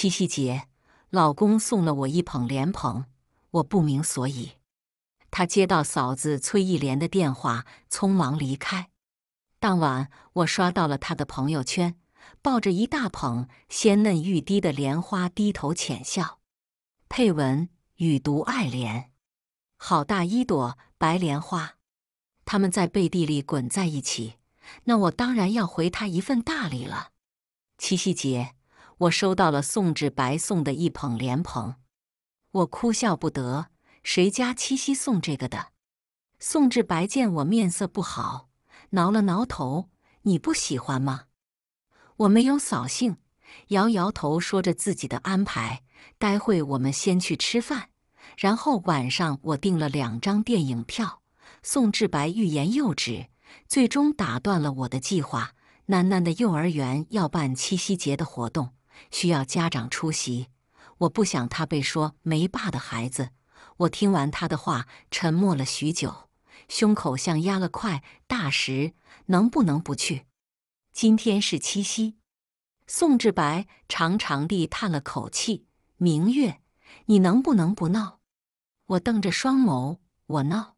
七夕节，老公送了我一捧莲蓬，我不明所以。他接到嫂子崔一莲的电话，匆忙离开。当晚，我刷到了他的朋友圈，抱着一大捧鲜嫩欲滴的莲花，低头浅笑，配文“雨读爱莲，好大一朵白莲花。”他们在背地里滚在一起，那我当然要回他一份大礼了。七夕节。我收到了宋志白送的一捧莲蓬，我哭笑不得，谁家七夕送这个的？宋志白见我面色不好，挠了挠头：“你不喜欢吗？”我没有扫兴，摇摇头，说着自己的安排。待会我们先去吃饭，然后晚上我订了两张电影票。宋志白欲言又止，最终打断了我的计划。楠楠的幼儿园要办七夕节的活动。需要家长出席，我不想他被说没爸的孩子。我听完他的话，沉默了许久，胸口像压了块大石。能不能不去？今天是七夕。宋志白长长地叹了口气：“明月，你能不能不闹？”我瞪着双眸：“我闹。”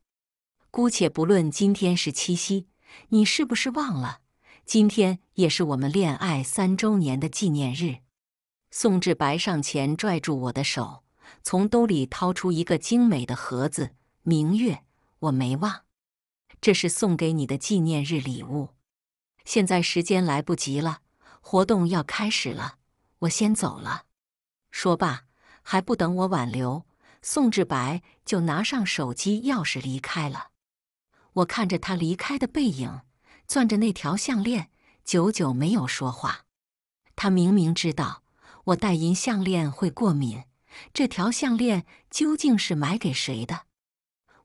姑且不论今天是七夕，你是不是忘了，今天也是我们恋爱三周年的纪念日？宋志白上前拽住我的手，从兜里掏出一个精美的盒子。明月，我没忘，这是送给你的纪念日礼物。现在时间来不及了，活动要开始了，我先走了。说罢，还不等我挽留，宋志白就拿上手机钥匙离开了。我看着他离开的背影，攥着那条项链，久久没有说话。他明明知道。我戴银项链会过敏，这条项链究竟是买给谁的？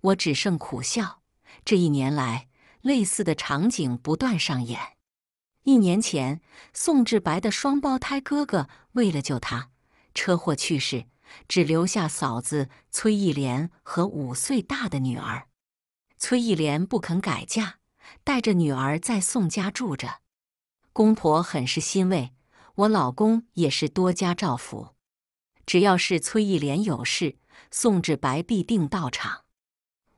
我只剩苦笑。这一年来，类似的场景不断上演。一年前，宋志白的双胞胎哥哥为了救他，车祸去世，只留下嫂子崔一莲和五岁大的女儿。崔一莲不肯改嫁，带着女儿在宋家住着，公婆很是欣慰。我老公也是多加照拂，只要是崔一莲有事，宋志白必定到场。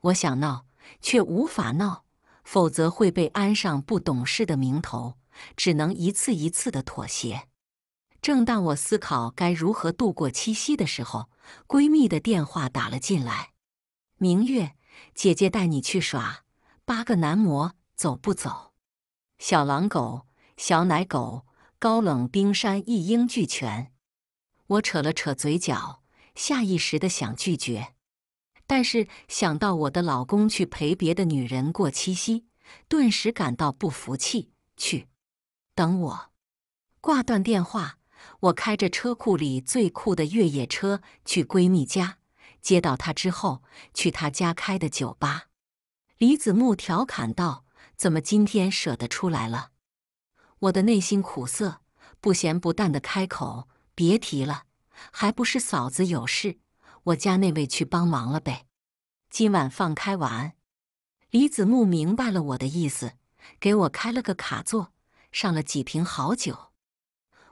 我想闹，却无法闹，否则会被安上不懂事的名头，只能一次一次的妥协。正当我思考该如何度过七夕的时候，闺蜜的电话打了进来：“明月姐姐带你去耍，八个男模，走不走？小狼狗，小奶狗。”高冷冰山一应俱全，我扯了扯嘴角，下意识的想拒绝，但是想到我的老公去陪别的女人过七夕，顿时感到不服气。去，等我。挂断电话，我开着车库里最酷的越野车去闺蜜家，接到她之后，去她家开的酒吧。李子木调侃道：“怎么今天舍得出来了？”我的内心苦涩，不咸不淡的开口：“别提了，还不是嫂子有事，我家那位去帮忙了呗。”今晚放开玩。李子木明白了我的意思，给我开了个卡座，上了几瓶好酒。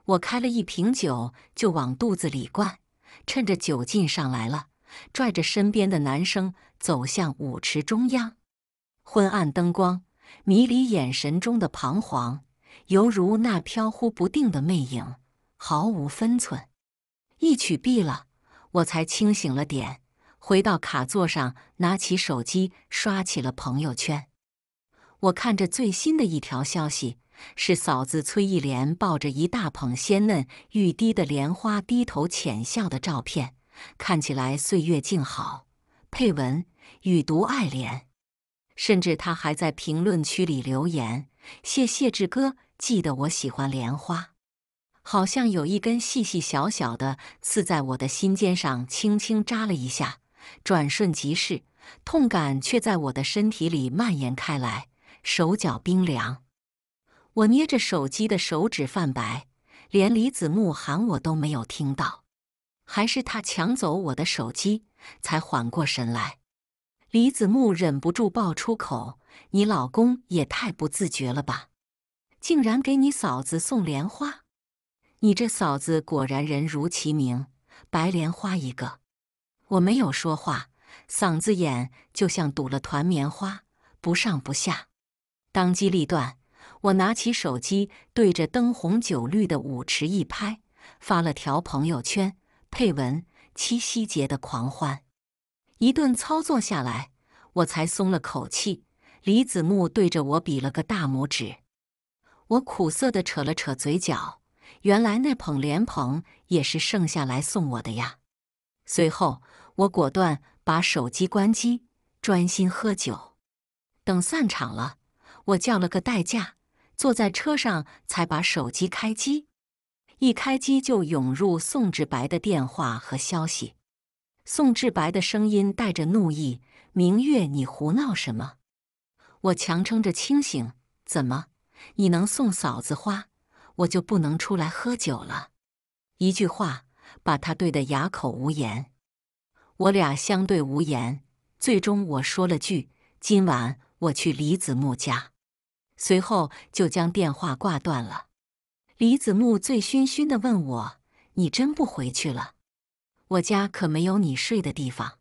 我开了一瓶酒就往肚子里灌，趁着酒劲上来了，拽着身边的男生走向舞池中央。昏暗灯光，迷离眼神中的彷徨。犹如那飘忽不定的魅影，毫无分寸。一曲毕了，我才清醒了点，回到卡座上，拿起手机刷起了朋友圈。我看着最新的一条消息，是嫂子崔一莲抱着一大捧鲜嫩欲滴的莲花，低头浅笑的照片，看起来岁月静好。配文：予独爱莲。甚至他还在评论区里留言：“谢谢志哥，记得我喜欢莲花。”好像有一根细细小小的刺在我的心尖上轻轻扎了一下，转瞬即逝，痛感却在我的身体里蔓延开来，手脚冰凉。我捏着手机的手指泛白，连李子木喊我都没有听到，还是他抢走我的手机，才缓过神来。李子木忍不住爆出口：“你老公也太不自觉了吧，竟然给你嫂子送莲花！你这嫂子果然人如其名，白莲花一个。”我没有说话，嗓子眼就像堵了团棉花，不上不下。当机立断，我拿起手机对着灯红酒绿的舞池一拍，发了条朋友圈，配文：“七夕节的狂欢。”一顿操作下来，我才松了口气。李子木对着我比了个大拇指，我苦涩的扯了扯嘴角。原来那捧莲蓬也是剩下来送我的呀。随后，我果断把手机关机，专心喝酒。等散场了，我叫了个代驾，坐在车上才把手机开机。一开机就涌入宋志白的电话和消息。宋志白的声音带着怒意：“明月，你胡闹什么？”我强撑着清醒：“怎么，你能送嫂子花，我就不能出来喝酒了？”一句话把他怼得哑口无言。我俩相对无言，最终我说了句：“今晚我去李子木家。”随后就将电话挂断了。李子木醉醺醺的问我：“你真不回去了？”我家可没有你睡的地方，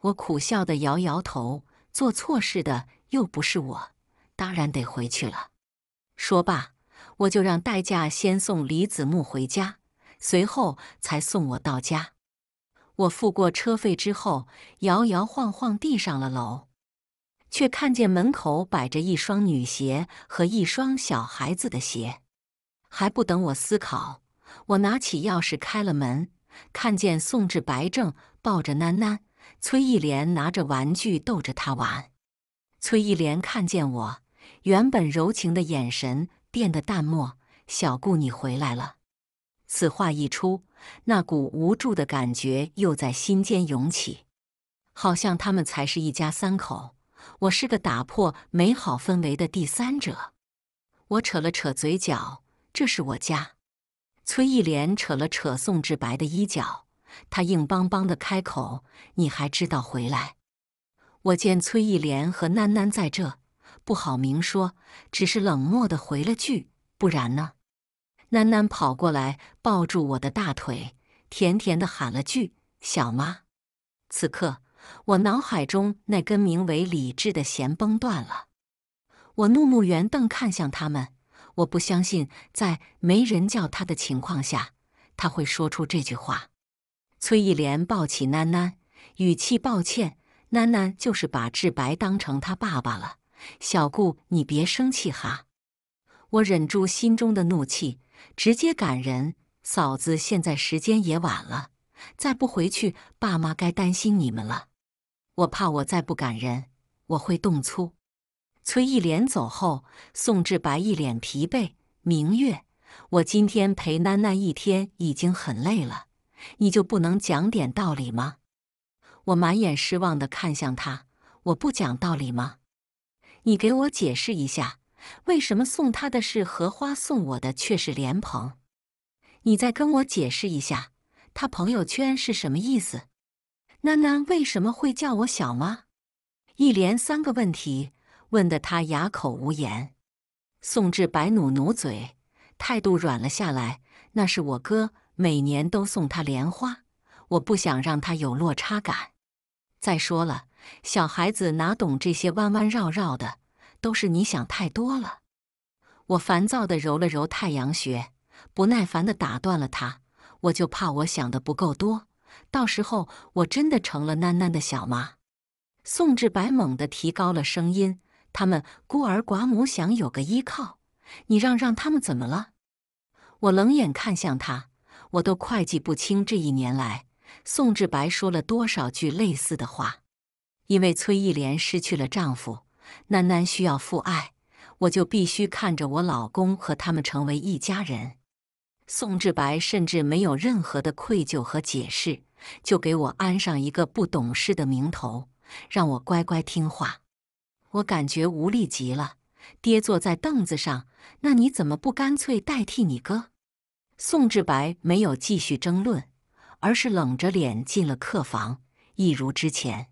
我苦笑的摇摇头。做错事的又不是我，当然得回去了。说罢，我就让代驾先送李子木回家，随后才送我到家。我付过车费之后，摇摇晃晃地上了楼，却看见门口摆着一双女鞋和一双小孩子的鞋。还不等我思考，我拿起钥匙开了门。看见宋志白正抱着囡囡，崔一莲拿着玩具逗着他玩。崔一莲看见我，原本柔情的眼神变得淡漠。“小顾，你回来了。”此话一出，那股无助的感觉又在心间涌起，好像他们才是一家三口，我是个打破美好氛围的第三者。我扯了扯嘴角：“这是我家。”崔忆莲扯了扯宋志白的衣角，他硬邦邦的开口：“你还知道回来？”我见崔忆莲和囡囡在这，不好明说，只是冷漠的回了句：“不然呢？”囡囡跑过来抱住我的大腿，甜甜的喊了句：“小妈。”此刻，我脑海中那根名为理智的弦崩断了，我怒目圆瞪看向他们。我不相信，在没人叫他的情况下，他会说出这句话。崔一莲抱起囡囡，语气抱歉：“囡囡就是把志白当成他爸爸了。”小顾，你别生气哈。我忍住心中的怒气，直接赶人。嫂子，现在时间也晚了，再不回去，爸妈该担心你们了。我怕我再不赶人，我会动粗。崔一莲走后，宋志白一脸疲惫。明月，我今天陪囡囡一天已经很累了，你就不能讲点道理吗？我满眼失望的看向他，我不讲道理吗？你给我解释一下，为什么送他的是荷花，送我的却是莲蓬？你再跟我解释一下，他朋友圈是什么意思？囡囡为什么会叫我小妈？一连三个问题。问得他哑口无言，宋志白努努嘴，态度软了下来。那是我哥每年都送他莲花，我不想让他有落差感。再说了，小孩子哪懂这些弯弯绕绕的？都是你想太多了。我烦躁地揉了揉太阳穴，不耐烦地打断了他。我就怕我想的不够多，到时候我真的成了囡囡的小妈。宋志白猛地提高了声音。他们孤儿寡母想有个依靠，你让让他们怎么了？我冷眼看向他，我都快记不清这一年来宋志白说了多少句类似的话。因为崔一莲失去了丈夫，囡囡需要父爱，我就必须看着我老公和他们成为一家人。宋志白甚至没有任何的愧疚和解释，就给我安上一个不懂事的名头，让我乖乖听话。我感觉无力极了，跌坐在凳子上。那你怎么不干脆代替你哥？宋志白没有继续争论，而是冷着脸进了客房，一如之前。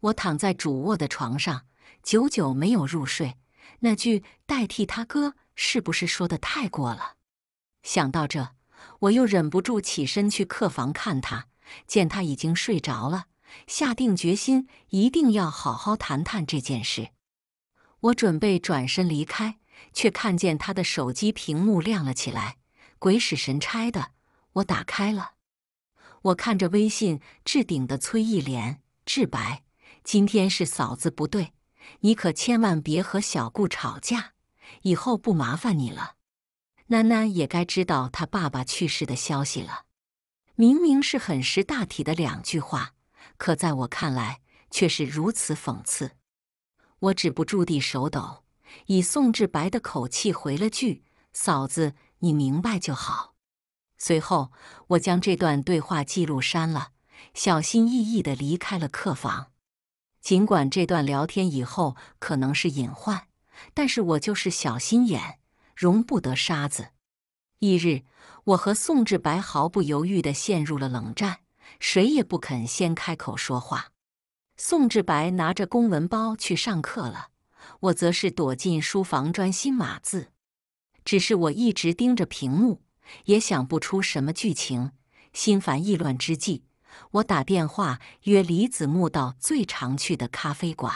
我躺在主卧的床上，久久没有入睡。那句“代替他哥”是不是说的太过了？想到这，我又忍不住起身去客房看他，见他已经睡着了。下定决心，一定要好好谈谈这件事。我准备转身离开，却看见他的手机屏幕亮了起来。鬼使神差的，我打开了。我看着微信置顶的崔一莲，致白：“今天是嫂子不对，你可千万别和小顾吵架。以后不麻烦你了。囡囡也该知道他爸爸去世的消息了。明明是很识大体的两句话。”可在我看来却是如此讽刺，我止不住地手抖，以宋志白的口气回了句：“嫂子，你明白就好。”随后，我将这段对话记录删了，小心翼翼地离开了客房。尽管这段聊天以后可能是隐患，但是我就是小心眼，容不得沙子。翌日，我和宋志白毫不犹豫地陷入了冷战。谁也不肯先开口说话。宋志白拿着公文包去上课了，我则是躲进书房专心码字。只是我一直盯着屏幕，也想不出什么剧情。心烦意乱之际，我打电话约李子木到最常去的咖啡馆，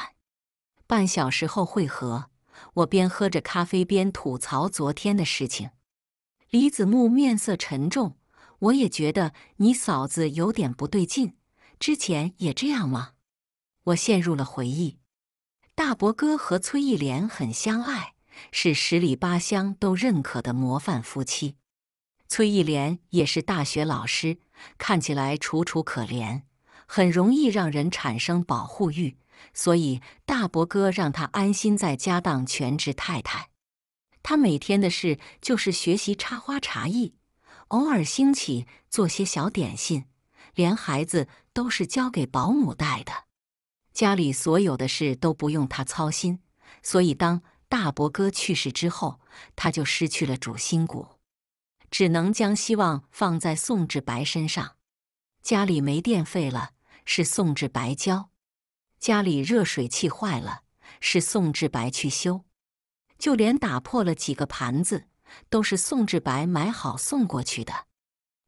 半小时后会合。我边喝着咖啡边吐槽昨天的事情。李子木面色沉重。我也觉得你嫂子有点不对劲，之前也这样吗？我陷入了回忆。大伯哥和崔一莲很相爱，是十里八乡都认可的模范夫妻。崔一莲也是大学老师，看起来楚楚可怜，很容易让人产生保护欲，所以大伯哥让她安心在家当全职太太。她每天的事就是学习插花茶艺。偶尔兴起做些小点心，连孩子都是交给保姆带的。家里所有的事都不用他操心，所以当大伯哥去世之后，他就失去了主心骨，只能将希望放在宋志白身上。家里没电费了，是宋志白交；家里热水器坏了，是宋志白去修；就连打破了几个盘子。都是宋志白买好送过去的。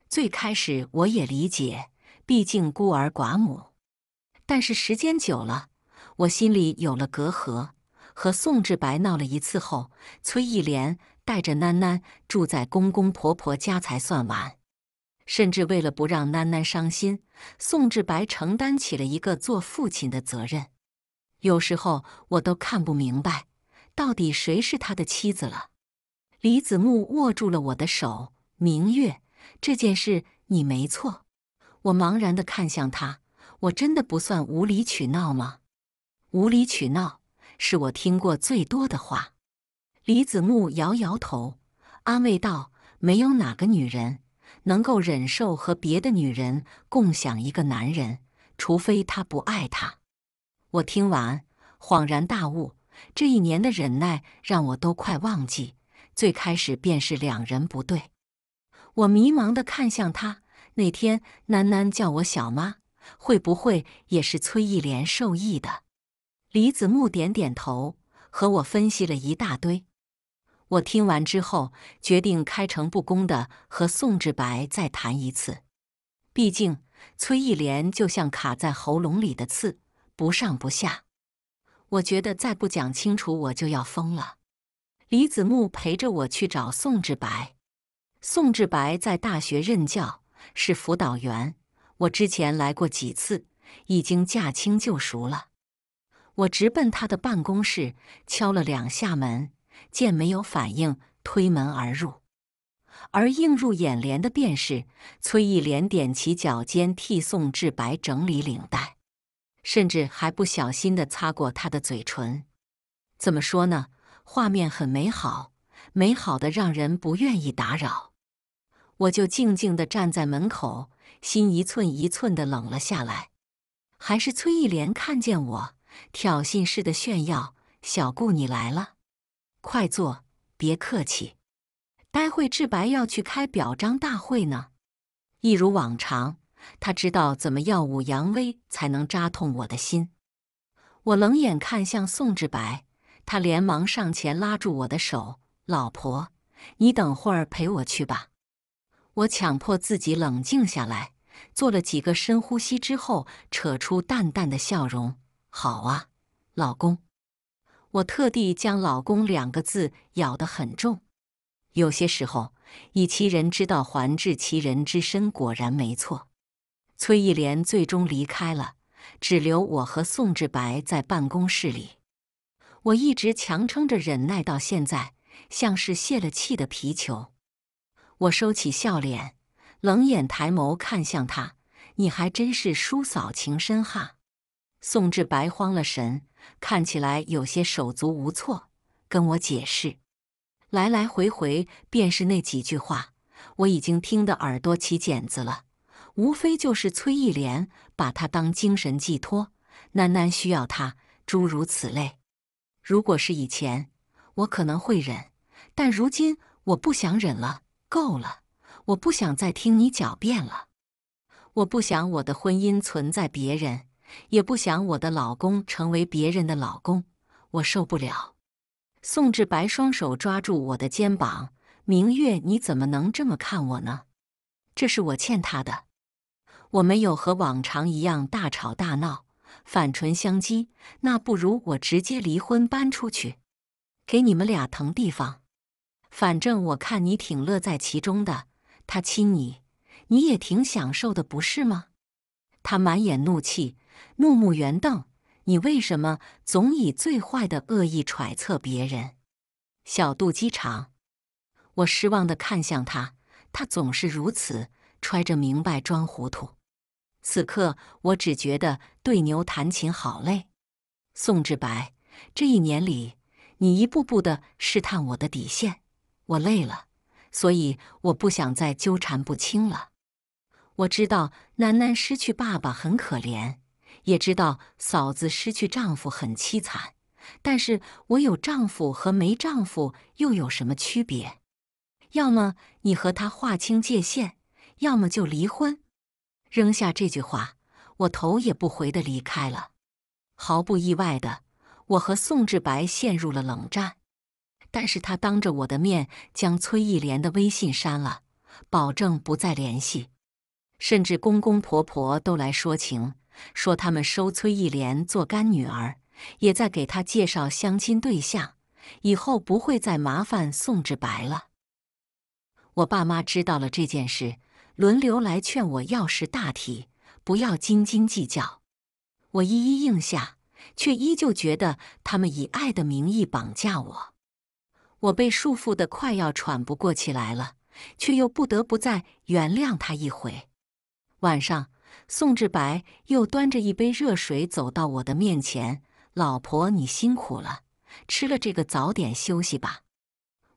最开始我也理解，毕竟孤儿寡母。但是时间久了，我心里有了隔阂。和宋志白闹了一次后，崔一莲带着囡囡住在公公婆婆家才算完。甚至为了不让囡囡伤心，宋志白承担起了一个做父亲的责任。有时候我都看不明白，到底谁是他的妻子了。李子木握住了我的手，明月，这件事你没错。我茫然地看向他，我真的不算无理取闹吗？无理取闹是我听过最多的话。李子木摇摇头，安慰道：“没有哪个女人能够忍受和别的女人共享一个男人，除非他不爱她。”我听完恍然大悟，这一年的忍耐让我都快忘记。最开始便是两人不对，我迷茫的看向他。那天囡囡叫我小妈，会不会也是崔一莲授意的？李子木点点头，和我分析了一大堆。我听完之后，决定开诚布公的和宋志白再谈一次。毕竟崔一莲就像卡在喉咙里的刺，不上不下。我觉得再不讲清楚，我就要疯了。李子木陪着我去找宋志白，宋志白在大学任教，是辅导员。我之前来过几次，已经驾轻就熟了。我直奔他的办公室，敲了两下门，见没有反应，推门而入。而映入眼帘的便是崔一莲踮起脚尖替宋志白整理领带，甚至还不小心的擦过他的嘴唇。怎么说呢？画面很美好，美好的让人不愿意打扰。我就静静的站在门口，心一寸一寸的冷了下来。还是崔一莲看见我，挑衅似的炫耀：“小顾你来了，快坐，别客气。待会志白要去开表彰大会呢。”一如往常，他知道怎么耀武扬威才能扎痛我的心。我冷眼看向宋志白。他连忙上前拉住我的手，老婆，你等会儿陪我去吧。我强迫自己冷静下来，做了几个深呼吸之后，扯出淡淡的笑容：“好啊，老公。”我特地将“老公”两个字咬得很重。有些时候，以其人之道还治其人之身，果然没错。崔一莲最终离开了，只留我和宋志白在办公室里。我一直强撑着忍耐到现在，像是泄了气的皮球。我收起笑脸，冷眼抬眸看向他：“你还真是叔嫂情深哈。”宋志白慌了神，看起来有些手足无措，跟我解释，来来回回便是那几句话。我已经听得耳朵起茧子了，无非就是崔一莲把他当精神寄托，囡囡需要他，诸如此类。如果是以前，我可能会忍，但如今我不想忍了。够了，我不想再听你狡辩了。我不想我的婚姻存在别人，也不想我的老公成为别人的老公。我受不了。宋志白双手抓住我的肩膀：“明月，你怎么能这么看我呢？这是我欠他的。我没有和往常一样大吵大闹。”反唇相讥，那不如我直接离婚搬出去，给你们俩腾地方。反正我看你挺乐在其中的，他亲你，你也挺享受的，不是吗？他满眼怒气，怒目圆瞪。你为什么总以最坏的恶意揣测别人？小肚鸡肠。我失望的看向他，他总是如此，揣着明白装糊涂。此刻我只觉得对牛弹琴好累。宋志白，这一年里你一步步的试探我的底线，我累了，所以我不想再纠缠不清了。我知道楠楠失去爸爸很可怜，也知道嫂子失去丈夫很凄惨，但是我有丈夫和没丈夫又有什么区别？要么你和他划清界限，要么就离婚。扔下这句话，我头也不回地离开了。毫不意外的，我和宋志白陷入了冷战。但是他当着我的面将崔一莲的微信删了，保证不再联系。甚至公公婆婆都来说情，说他们收崔一莲做干女儿，也在给她介绍相亲对象，以后不会再麻烦宋志白了。我爸妈知道了这件事。轮流来劝我，要识大体，不要斤斤计较。我一一应下，却依旧觉得他们以爱的名义绑架我。我被束缚的快要喘不过气来了，却又不得不再原谅他一回。晚上，宋志白又端着一杯热水走到我的面前：“老婆，你辛苦了，吃了这个早点休息吧。”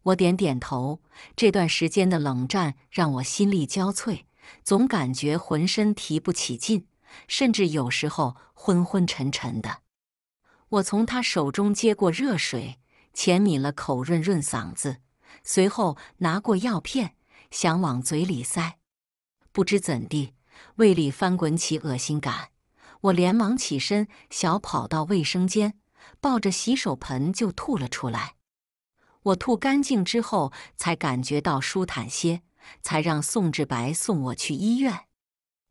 我点点头。这段时间的冷战让我心力交瘁，总感觉浑身提不起劲，甚至有时候昏昏沉沉的。我从他手中接过热水，浅抿了口润润嗓子，随后拿过药片想往嘴里塞，不知怎地，胃里翻滚起恶心感。我连忙起身，小跑到卫生间，抱着洗手盆就吐了出来。我吐干净之后，才感觉到舒坦些，才让宋志白送我去医院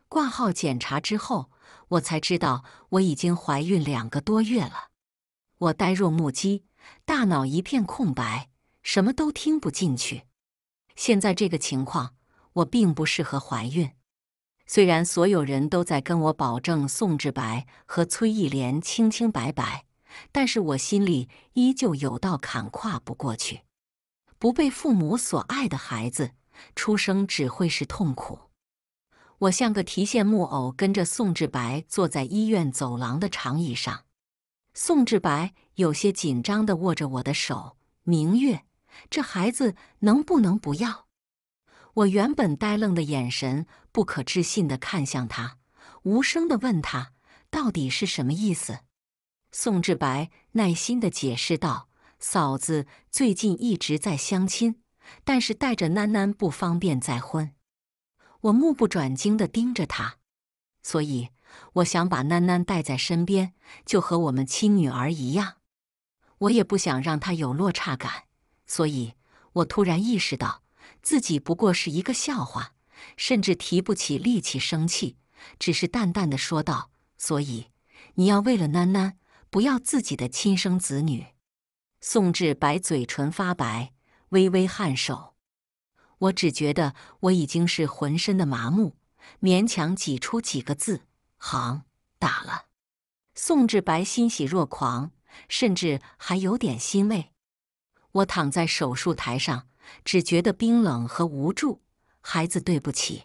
挂号检查。之后，我才知道我已经怀孕两个多月了。我呆若木鸡，大脑一片空白，什么都听不进去。现在这个情况，我并不适合怀孕。虽然所有人都在跟我保证，宋志白和崔一莲清清白白。但是我心里依旧有道坎跨不过去，不被父母所爱的孩子出生只会是痛苦。我像个提线木偶，跟着宋志白坐在医院走廊的长椅上。宋志白有些紧张的握着我的手：“明月，这孩子能不能不要？”我原本呆愣的眼神，不可置信的看向他，无声的问他：“到底是什么意思？”宋志白耐心地解释道：“嫂子最近一直在相亲，但是带着囡囡不方便再婚。我目不转睛地盯着他，所以我想把囡囡带在身边，就和我们亲女儿一样。我也不想让她有落差感，所以我突然意识到自己不过是一个笑话，甚至提不起力气生气，只是淡淡地说道：‘所以你要为了囡囡。’”不要自己的亲生子女。宋志白嘴唇发白，微微颔首。我只觉得我已经是浑身的麻木，勉强挤出几个字：“行，打了。”宋志白欣喜若狂，甚至还有点欣慰。我躺在手术台上，只觉得冰冷和无助。孩子，对不起，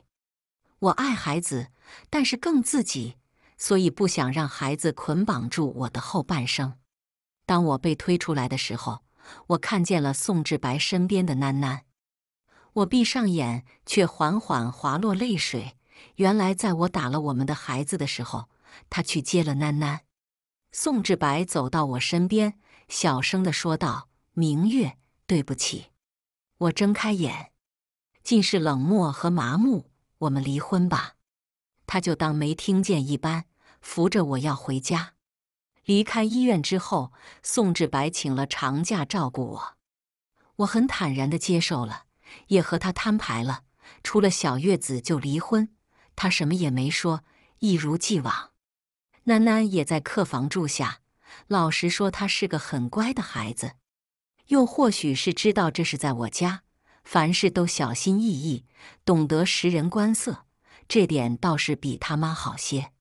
我爱孩子，但是更自己。所以不想让孩子捆绑住我的后半生。当我被推出来的时候，我看见了宋志白身边的囡囡。我闭上眼，却缓缓滑落泪水。原来在我打了我们的孩子的时候，他去接了囡囡。宋志白走到我身边，小声的说道：“明月，对不起。”我睁开眼，尽是冷漠和麻木。我们离婚吧。他就当没听见一般。扶着我要回家。离开医院之后，宋志白请了长假照顾我，我很坦然的接受了，也和他摊牌了，出了小月子就离婚。他什么也没说，一如既往。囡囡也在客房住下，老实说，他是个很乖的孩子，又或许是知道这是在我家，凡事都小心翼翼，懂得识人观色，这点倒是比他妈好些。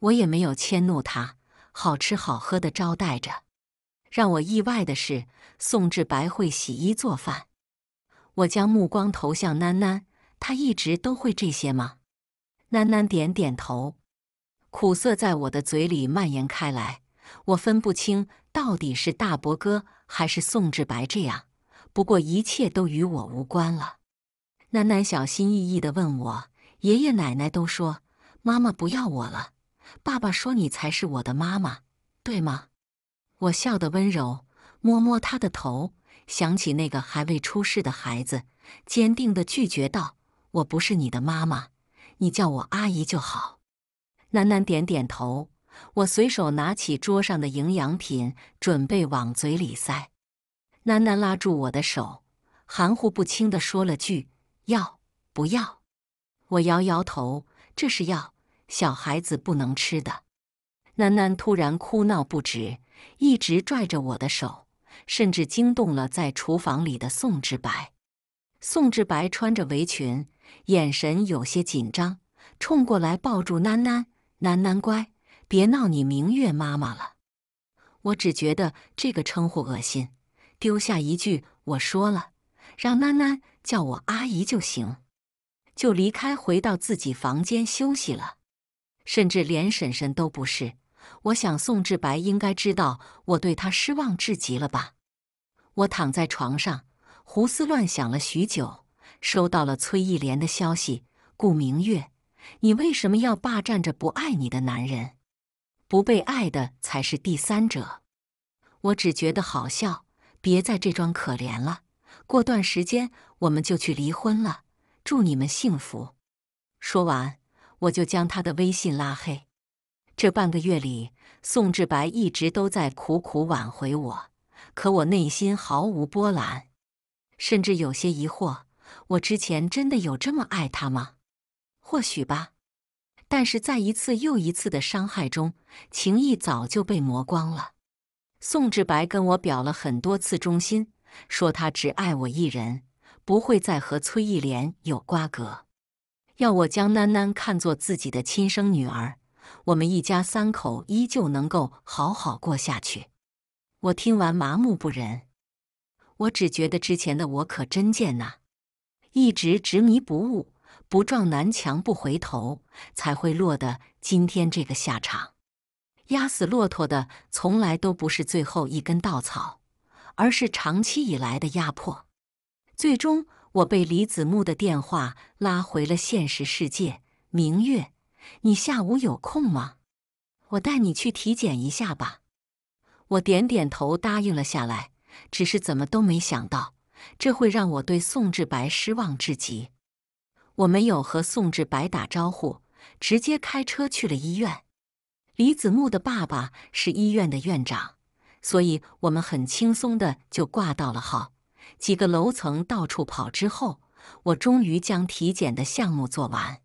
我也没有迁怒他，好吃好喝的招待着。让我意外的是，宋志白会洗衣做饭。我将目光投向囡囡，他一直都会这些吗？囡囡点点头。苦涩在我的嘴里蔓延开来，我分不清到底是大伯哥还是宋志白这样。不过一切都与我无关了。囡囡小心翼翼的问我：“爷爷奶奶都说妈妈不要我了。”爸爸说：“你才是我的妈妈，对吗？”我笑得温柔，摸摸他的头，想起那个还未出世的孩子，坚定地拒绝道：“我不是你的妈妈，你叫我阿姨就好。”囡囡点点头。我随手拿起桌上的营养品，准备往嘴里塞。囡囡拉住我的手，含糊不清地说了句：“要不要？”我摇摇头：“这是要。小孩子不能吃的，囡囡突然哭闹不止，一直拽着我的手，甚至惊动了在厨房里的宋志白。宋志白穿着围裙，眼神有些紧张，冲过来抱住囡囡。囡囡乖，别闹你明月妈妈了。我只觉得这个称呼恶心，丢下一句我说了，让囡囡叫我阿姨就行，就离开，回到自己房间休息了。甚至连婶婶都不是。我想宋志白应该知道我对他失望至极了吧？我躺在床上胡思乱想了许久，收到了崔一莲的消息：“顾明月，你为什么要霸占着不爱你的男人？不被爱的才是第三者。”我只觉得好笑，别在这装可怜了。过段时间我们就去离婚了，祝你们幸福。说完。我就将他的微信拉黑。这半个月里，宋志白一直都在苦苦挽回我，可我内心毫无波澜，甚至有些疑惑：我之前真的有这么爱他吗？或许吧，但是在一次又一次的伤害中，情谊早就被磨光了。宋志白跟我表了很多次忠心，说他只爱我一人，不会再和崔一莲有瓜葛。要我将囡囡看作自己的亲生女儿，我们一家三口依旧能够好好过下去。我听完麻木不仁，我只觉得之前的我可真贱呐，一直执迷不悟，不撞南墙不回头，才会落得今天这个下场。压死骆驼的从来都不是最后一根稻草，而是长期以来的压迫，最终。我被李子木的电话拉回了现实世界。明月，你下午有空吗？我带你去体检一下吧。我点点头答应了下来，只是怎么都没想到，这会让我对宋志白失望至极。我没有和宋志白打招呼，直接开车去了医院。李子木的爸爸是医院的院长，所以我们很轻松的就挂到了号。几个楼层到处跑之后，我终于将体检的项目做完。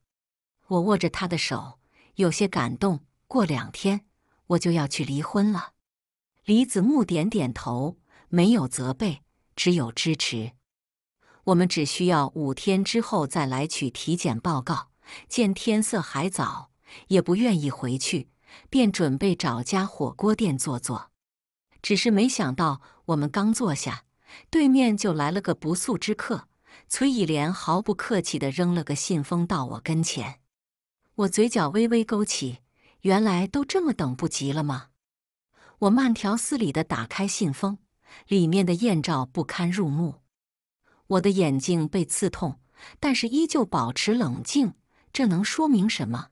我握着他的手，有些感动。过两天我就要去离婚了。李子木点点头，没有责备，只有支持。我们只需要五天之后再来取体检报告。见天色还早，也不愿意回去，便准备找家火锅店坐坐。只是没想到，我们刚坐下。对面就来了个不速之客，崔一莲毫不客气地扔了个信封到我跟前。我嘴角微微勾起，原来都这么等不及了吗？我慢条斯理地打开信封，里面的艳照不堪入目，我的眼睛被刺痛，但是依旧保持冷静。这能说明什么？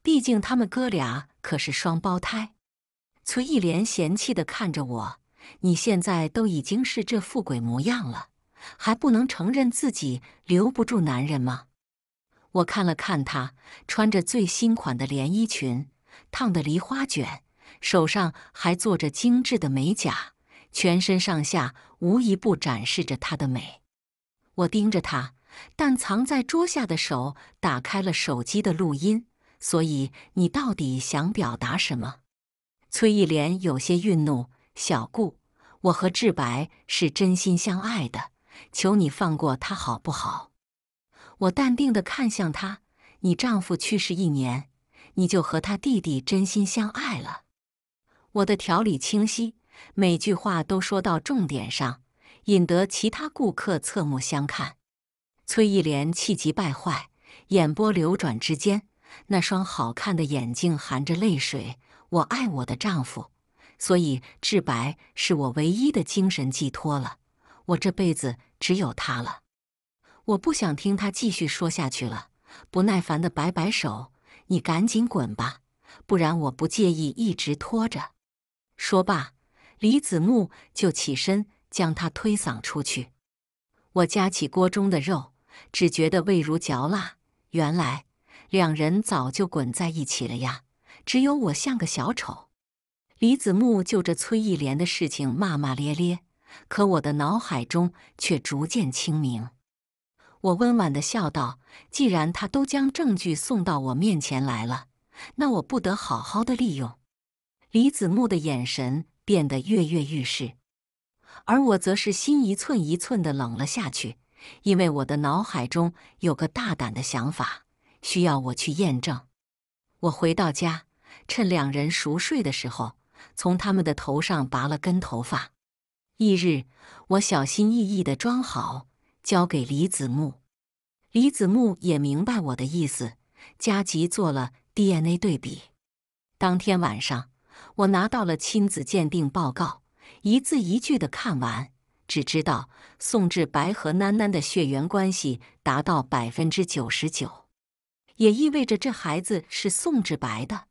毕竟他们哥俩可是双胞胎。崔一莲嫌弃地看着我。你现在都已经是这副鬼模样了，还不能承认自己留不住男人吗？我看了看她，穿着最新款的连衣裙，烫的梨花卷，手上还做着精致的美甲，全身上下无一不展示着她的美。我盯着她，但藏在桌下的手打开了手机的录音。所以你到底想表达什么？崔一莲有些愠怒。小顾，我和志白是真心相爱的，求你放过他好不好？我淡定地看向他，你丈夫去世一年，你就和他弟弟真心相爱了？我的条理清晰，每句话都说到重点上，引得其他顾客侧目相看。崔一莲气急败坏，眼波流转之间，那双好看的眼睛含着泪水。我爱我的丈夫。所以，志白是我唯一的精神寄托了。我这辈子只有他了。我不想听他继续说下去了，不耐烦的摆摆手：“你赶紧滚吧，不然我不介意一直拖着。”说罢，李子木就起身将他推搡出去。我夹起锅中的肉，只觉得味如嚼蜡。原来，两人早就滚在一起了呀，只有我像个小丑。李子木就着崔一莲的事情骂骂咧咧，可我的脑海中却逐渐清明。我温婉的笑道：“既然他都将证据送到我面前来了，那我不得好好的利用。”李子木的眼神变得跃跃欲试，而我则是心一寸一寸的冷了下去，因为我的脑海中有个大胆的想法需要我去验证。我回到家，趁两人熟睡的时候。从他们的头上拔了根头发，翌日，我小心翼翼的装好，交给李子木。李子木也明白我的意思，加急做了 DNA 对比。当天晚上，我拿到了亲子鉴定报告，一字一句的看完，只知道宋志白和囡囡的血缘关系达到百分之九十九，也意味着这孩子是宋志白的。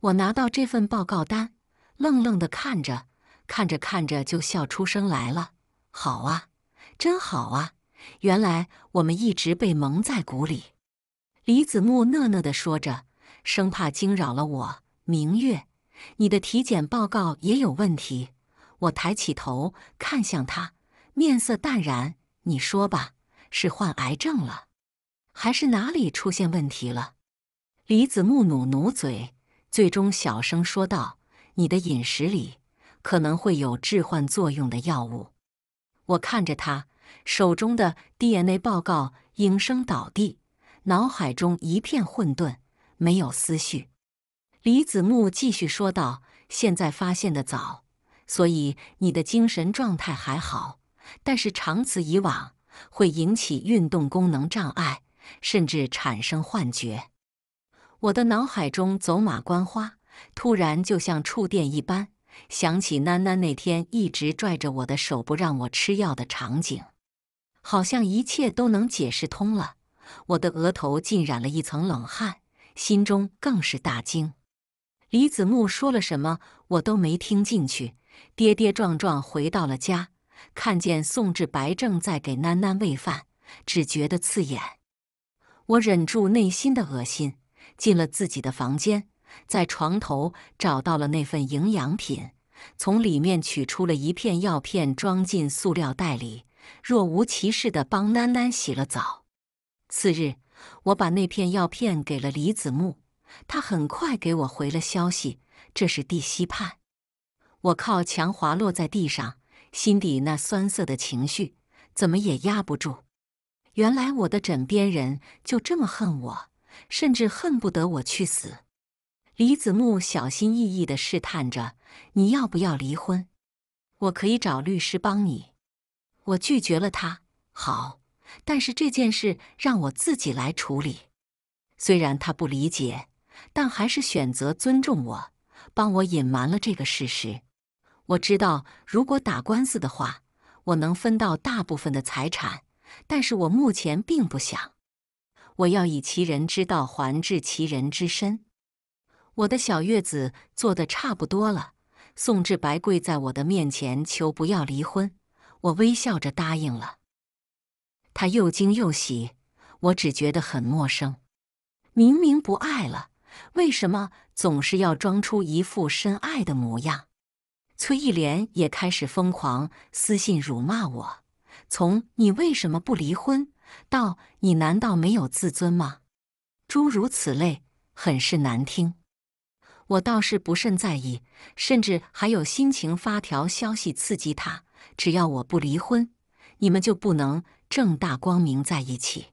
我拿到这份报告单。愣愣的看着，看着看着就笑出声来了。好啊，真好啊！原来我们一直被蒙在鼓里。李子木讷讷的说着，生怕惊扰了我。明月，你的体检报告也有问题。我抬起头看向他，面色淡然：“你说吧，是患癌症了，还是哪里出现问题了？”李子木努努嘴，最终小声说道。你的饮食里可能会有致幻作用的药物。我看着他手中的 DNA 报告，应声倒地，脑海中一片混沌，没有思绪。李子木继续说道：“现在发现的早，所以你的精神状态还好，但是长此以往会引起运动功能障碍，甚至产生幻觉。”我的脑海中走马观花。突然，就像触电一般，想起囡囡那天一直拽着我的手不让我吃药的场景，好像一切都能解释通了。我的额头浸染了一层冷汗，心中更是大惊。李子木说了什么，我都没听进去，跌跌撞撞回到了家，看见宋志白正在给囡囡喂饭，只觉得刺眼。我忍住内心的恶心，进了自己的房间。在床头找到了那份营养品，从里面取出了一片药片，装进塑料袋里，若无其事地帮囡囡洗了澡。次日，我把那片药片给了李子木，他很快给我回了消息，这是地西泮。我靠墙滑落在地上，心底那酸涩的情绪怎么也压不住。原来我的枕边人就这么恨我，甚至恨不得我去死。李子木小心翼翼地试探着：“你要不要离婚？我可以找律师帮你。”我拒绝了他。好，但是这件事让我自己来处理。虽然他不理解，但还是选择尊重我，帮我隐瞒了这个事实。我知道，如果打官司的话，我能分到大部分的财产，但是我目前并不想。我要以其人之道还治其人之身。我的小月子做的差不多了，宋志白跪在我的面前求不要离婚，我微笑着答应了。他又惊又喜，我只觉得很陌生。明明不爱了，为什么总是要装出一副深爱的模样？崔一莲也开始疯狂私信辱骂我，从“你为什么不离婚”到“你难道没有自尊吗”，诸如此类，很是难听。我倒是不甚在意，甚至还有心情发条消息刺激他。只要我不离婚，你们就不能正大光明在一起。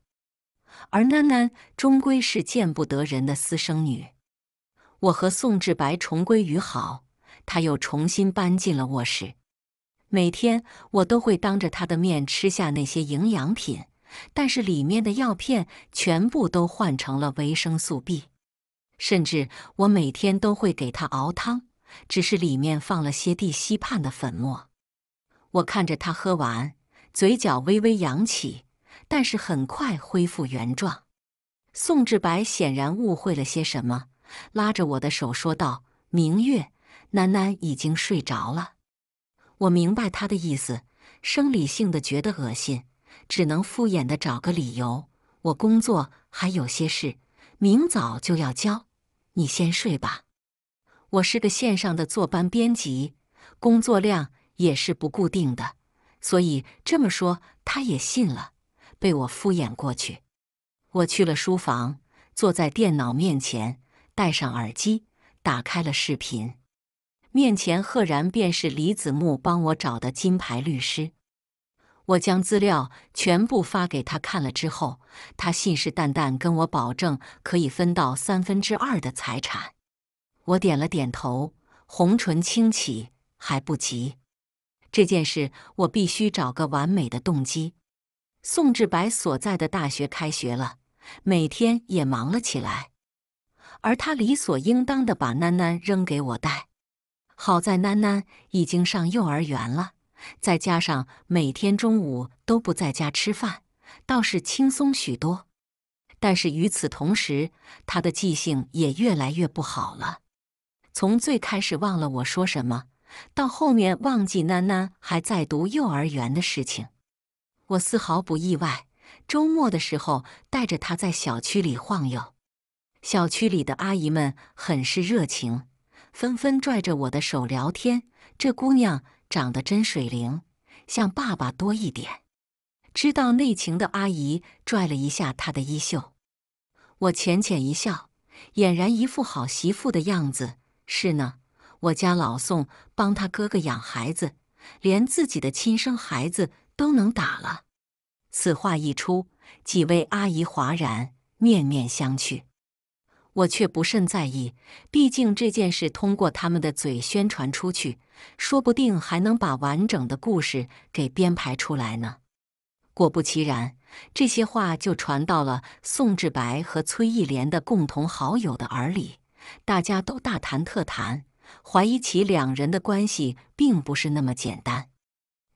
而囡囡终归是见不得人的私生女。我和宋志白重归于好，他又重新搬进了卧室。每天我都会当着他的面吃下那些营养品，但是里面的药片全部都换成了维生素 B。甚至我每天都会给他熬汤，只是里面放了些地西泮的粉末。我看着他喝完，嘴角微微扬起，但是很快恢复原状。宋志白显然误会了些什么，拉着我的手说道：“明月，楠楠已经睡着了。”我明白他的意思，生理性的觉得恶心，只能敷衍的找个理由：“我工作还有些事，明早就要交。”你先睡吧，我是个线上的坐班编辑，工作量也是不固定的，所以这么说他也信了，被我敷衍过去。我去了书房，坐在电脑面前，戴上耳机，打开了视频，面前赫然便是李子木帮我找的金牌律师。我将资料全部发给他看了之后，他信誓旦旦跟我保证可以分到三分之二的财产。我点了点头，红唇轻启，还不急。这件事我必须找个完美的动机。宋志白所在的大学开学了，每天也忙了起来，而他理所应当的把囡囡扔给我带。好在囡囡已经上幼儿园了。再加上每天中午都不在家吃饭，倒是轻松许多。但是与此同时，他的记性也越来越不好了。从最开始忘了我说什么，到后面忘记囡囡还在读幼儿园的事情，我丝毫不意外。周末的时候带着他在小区里晃悠，小区里的阿姨们很是热情，纷纷拽着我的手聊天。这姑娘。长得真水灵，像爸爸多一点。知道内情的阿姨拽了一下她的衣袖，我浅浅一笑，俨然一副好媳妇的样子。是呢，我家老宋帮他哥哥养孩子，连自己的亲生孩子都能打了。此话一出，几位阿姨哗然，面面相觑。我却不甚在意，毕竟这件事通过他们的嘴宣传出去，说不定还能把完整的故事给编排出来呢。果不其然，这些话就传到了宋志白和崔义莲的共同好友的耳里，大家都大谈特谈，怀疑起两人的关系并不是那么简单。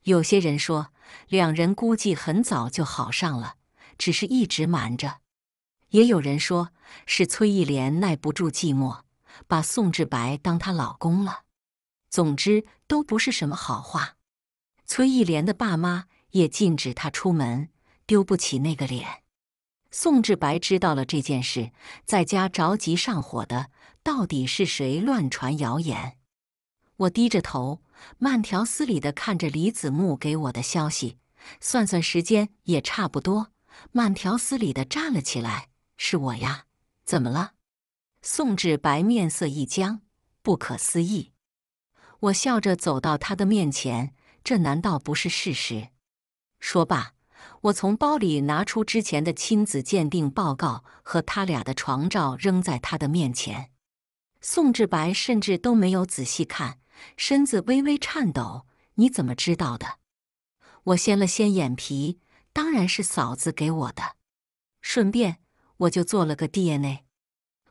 有些人说，两人估计很早就好上了，只是一直瞒着。也有人说，是崔一莲耐不住寂寞，把宋志白当她老公了。总之，都不是什么好话。崔一莲的爸妈也禁止她出门，丢不起那个脸。宋志白知道了这件事，在家着急上火的。到底是谁乱传谣言？我低着头，慢条斯理的看着李子木给我的消息，算算时间也差不多，慢条斯理的站了起来。是我呀，怎么了？宋志白面色一僵，不可思议。我笑着走到他的面前，这难道不是事实？说罢，我从包里拿出之前的亲子鉴定报告和他俩的床照，扔在他的面前。宋志白甚至都没有仔细看，身子微微颤抖。你怎么知道的？我掀了掀眼皮，当然是嫂子给我的。顺便。我就做了个 DNA，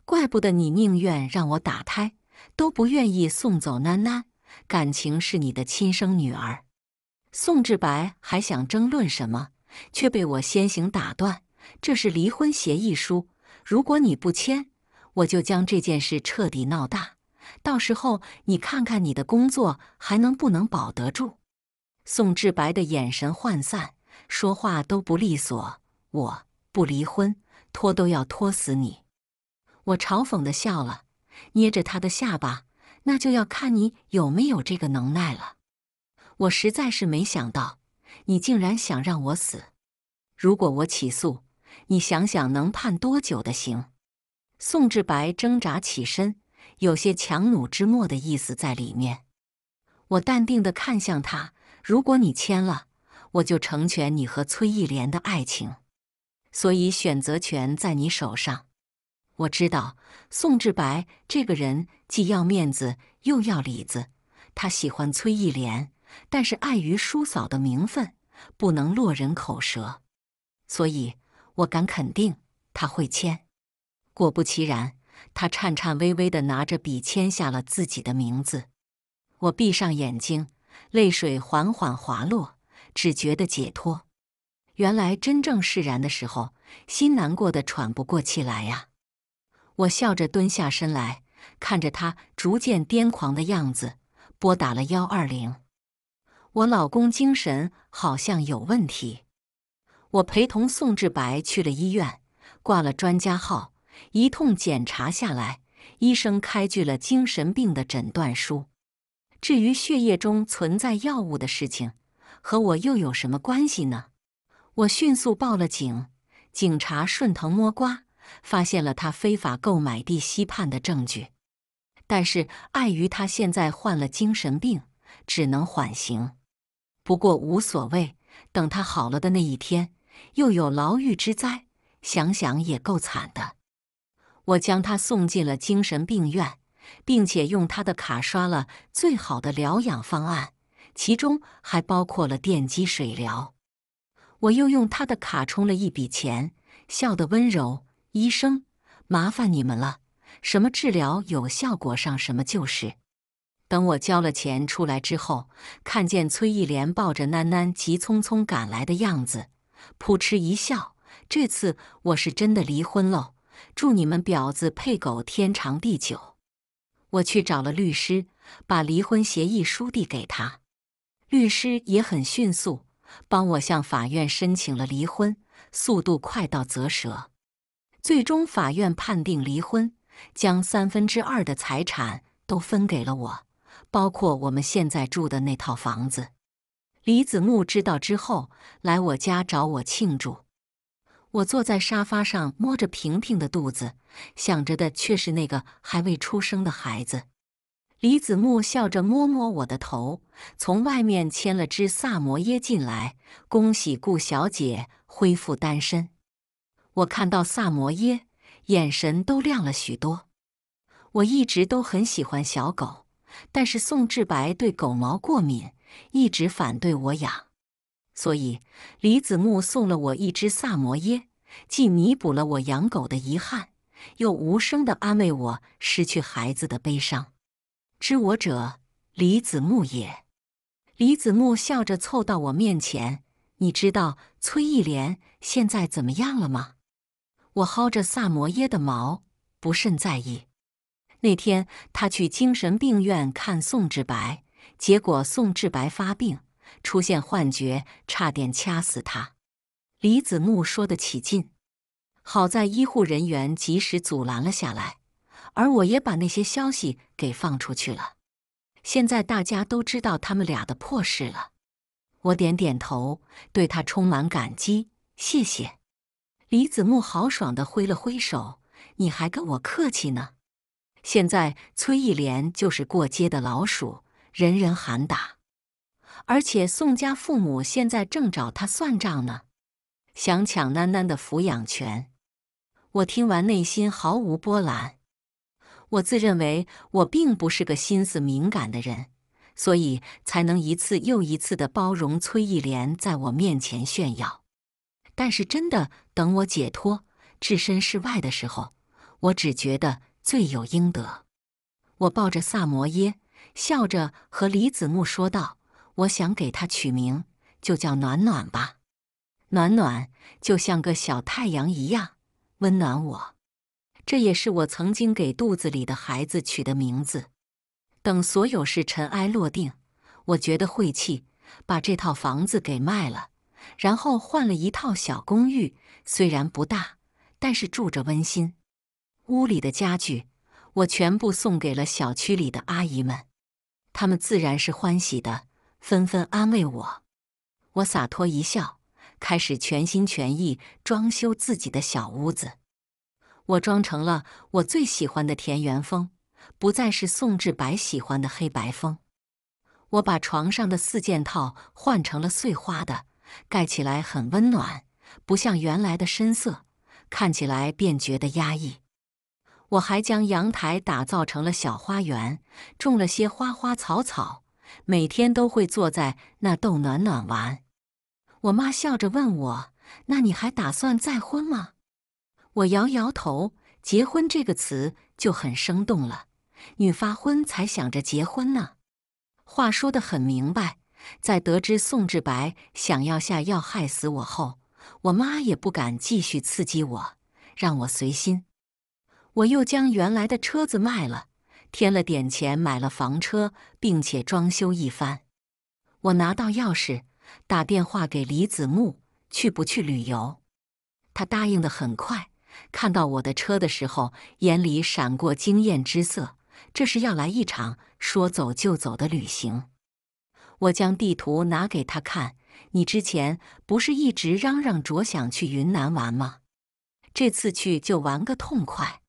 怪不得你宁愿让我打胎，都不愿意送走囡囡，感情是你的亲生女儿。宋志白还想争论什么，却被我先行打断。这是离婚协议书，如果你不签，我就将这件事彻底闹大，到时候你看看你的工作还能不能保得住。宋志白的眼神涣散，说话都不利索。我不离婚。拖都要拖死你！我嘲讽的笑了，捏着他的下巴，那就要看你有没有这个能耐了。我实在是没想到，你竟然想让我死。如果我起诉，你想想能判多久的刑？宋志白挣扎起身，有些强弩之末的意思在里面。我淡定的看向他，如果你签了，我就成全你和崔一莲的爱情。所以选择权在你手上。我知道宋志白这个人既要面子又要里子，他喜欢崔一莲，但是碍于叔嫂的名分，不能落人口舌。所以我敢肯定他会签。果不其然，他颤颤巍巍的拿着笔签下了自己的名字。我闭上眼睛，泪水缓缓滑落，只觉得解脱。原来真正释然的时候，心难过的喘不过气来呀！我笑着蹲下身来，看着他逐渐癫狂的样子，拨打了幺二零。我老公精神好像有问题。我陪同宋志白去了医院，挂了专家号，一通检查下来，医生开具了精神病的诊断书。至于血液中存在药物的事情，和我又有什么关系呢？我迅速报了警，警察顺藤摸瓜，发现了他非法购买地西泮的证据。但是碍于他现在患了精神病，只能缓刑。不过无所谓，等他好了的那一天，又有牢狱之灾，想想也够惨的。我将他送进了精神病院，并且用他的卡刷了最好的疗养方案，其中还包括了电击水疗。我又用他的卡充了一笔钱，笑得温柔。医生，麻烦你们了。什么治疗有效果，上什么就是。等我交了钱出来之后，看见崔一莲抱着囡囡急匆匆赶来的样子，扑哧一笑。这次我是真的离婚喽！祝你们婊子配狗天长地久。我去找了律师，把离婚协议书递给他。律师也很迅速。帮我向法院申请了离婚，速度快到咂舌。最终法院判定离婚，将三分之二的财产都分给了我，包括我们现在住的那套房子。李子木知道之后，来我家找我庆祝。我坐在沙发上，摸着平平的肚子，想着的却是那个还未出生的孩子。李子木笑着摸摸我的头，从外面牵了只萨摩耶进来。恭喜顾小姐恢复单身。我看到萨摩耶，眼神都亮了许多。我一直都很喜欢小狗，但是宋志白对狗毛过敏，一直反对我养。所以李子木送了我一只萨摩耶，既弥补了我养狗的遗憾，又无声的安慰我失去孩子的悲伤。知我者，李子木也。李子木笑着凑到我面前：“你知道崔一莲现在怎么样了吗？”我薅着萨摩耶的毛，不甚在意。那天他去精神病院看宋志白，结果宋志白发病，出现幻觉，差点掐死他。李子木说得起劲，好在医护人员及时阻拦了下来。而我也把那些消息给放出去了，现在大家都知道他们俩的破事了。我点点头，对他充满感激，谢谢。李子木豪爽的挥了挥手：“你还跟我客气呢？”现在崔一莲就是过街的老鼠，人人喊打。而且宋家父母现在正找他算账呢，想抢囡囡的抚养权。我听完，内心毫无波澜。我自认为我并不是个心思敏感的人，所以才能一次又一次的包容崔一莲在我面前炫耀。但是真的等我解脱置身事外的时候，我只觉得罪有应得。我抱着萨摩耶，笑着和李子木说道：“我想给他取名，就叫暖暖吧。暖暖就像个小太阳一样，温暖我。”这也是我曾经给肚子里的孩子取的名字。等所有事尘埃落定，我觉得晦气，把这套房子给卖了，然后换了一套小公寓。虽然不大，但是住着温馨。屋里的家具，我全部送给了小区里的阿姨们，他们自然是欢喜的，纷纷安慰我。我洒脱一笑，开始全心全意装修自己的小屋子。我装成了我最喜欢的田园风，不再是宋志白喜欢的黑白风。我把床上的四件套换成了碎花的，盖起来很温暖，不像原来的深色，看起来便觉得压抑。我还将阳台打造成了小花园，种了些花花草草，每天都会坐在那逗暖暖玩。我妈笑着问我：“那你还打算再婚吗？”我摇摇头，“结婚”这个词就很生动了。女发昏才想着结婚呢。话说得很明白。在得知宋志白想要下药害死我后，我妈也不敢继续刺激我，让我随心。我又将原来的车子卖了，添了点钱买了房车，并且装修一番。我拿到钥匙，打电话给李子木，去不去旅游？他答应的很快。看到我的车的时候，眼里闪过惊艳之色。这是要来一场说走就走的旅行。我将地图拿给他看：“你之前不是一直嚷嚷着想去云南玩吗？这次去就玩个痛快。”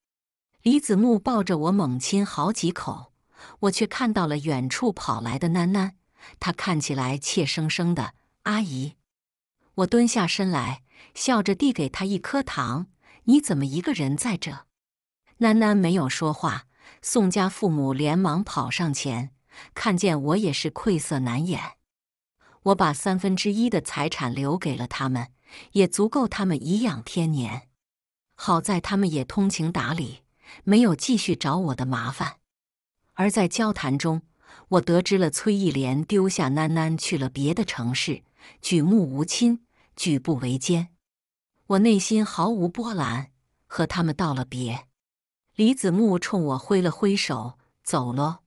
李子木抱着我猛亲好几口，我却看到了远处跑来的囡囡。她看起来怯生生的。阿姨，我蹲下身来，笑着递给她一颗糖。你怎么一个人在这？囡囡没有说话。宋家父母连忙跑上前，看见我也是愧色难掩。我把三分之一的财产留给了他们，也足够他们颐养天年。好在他们也通情达理，没有继续找我的麻烦。而在交谈中，我得知了崔一莲丢下囡囡去了别的城市，举目无亲，举步维艰。我内心毫无波澜，和他们道了别。李子木冲我挥了挥手，走喽。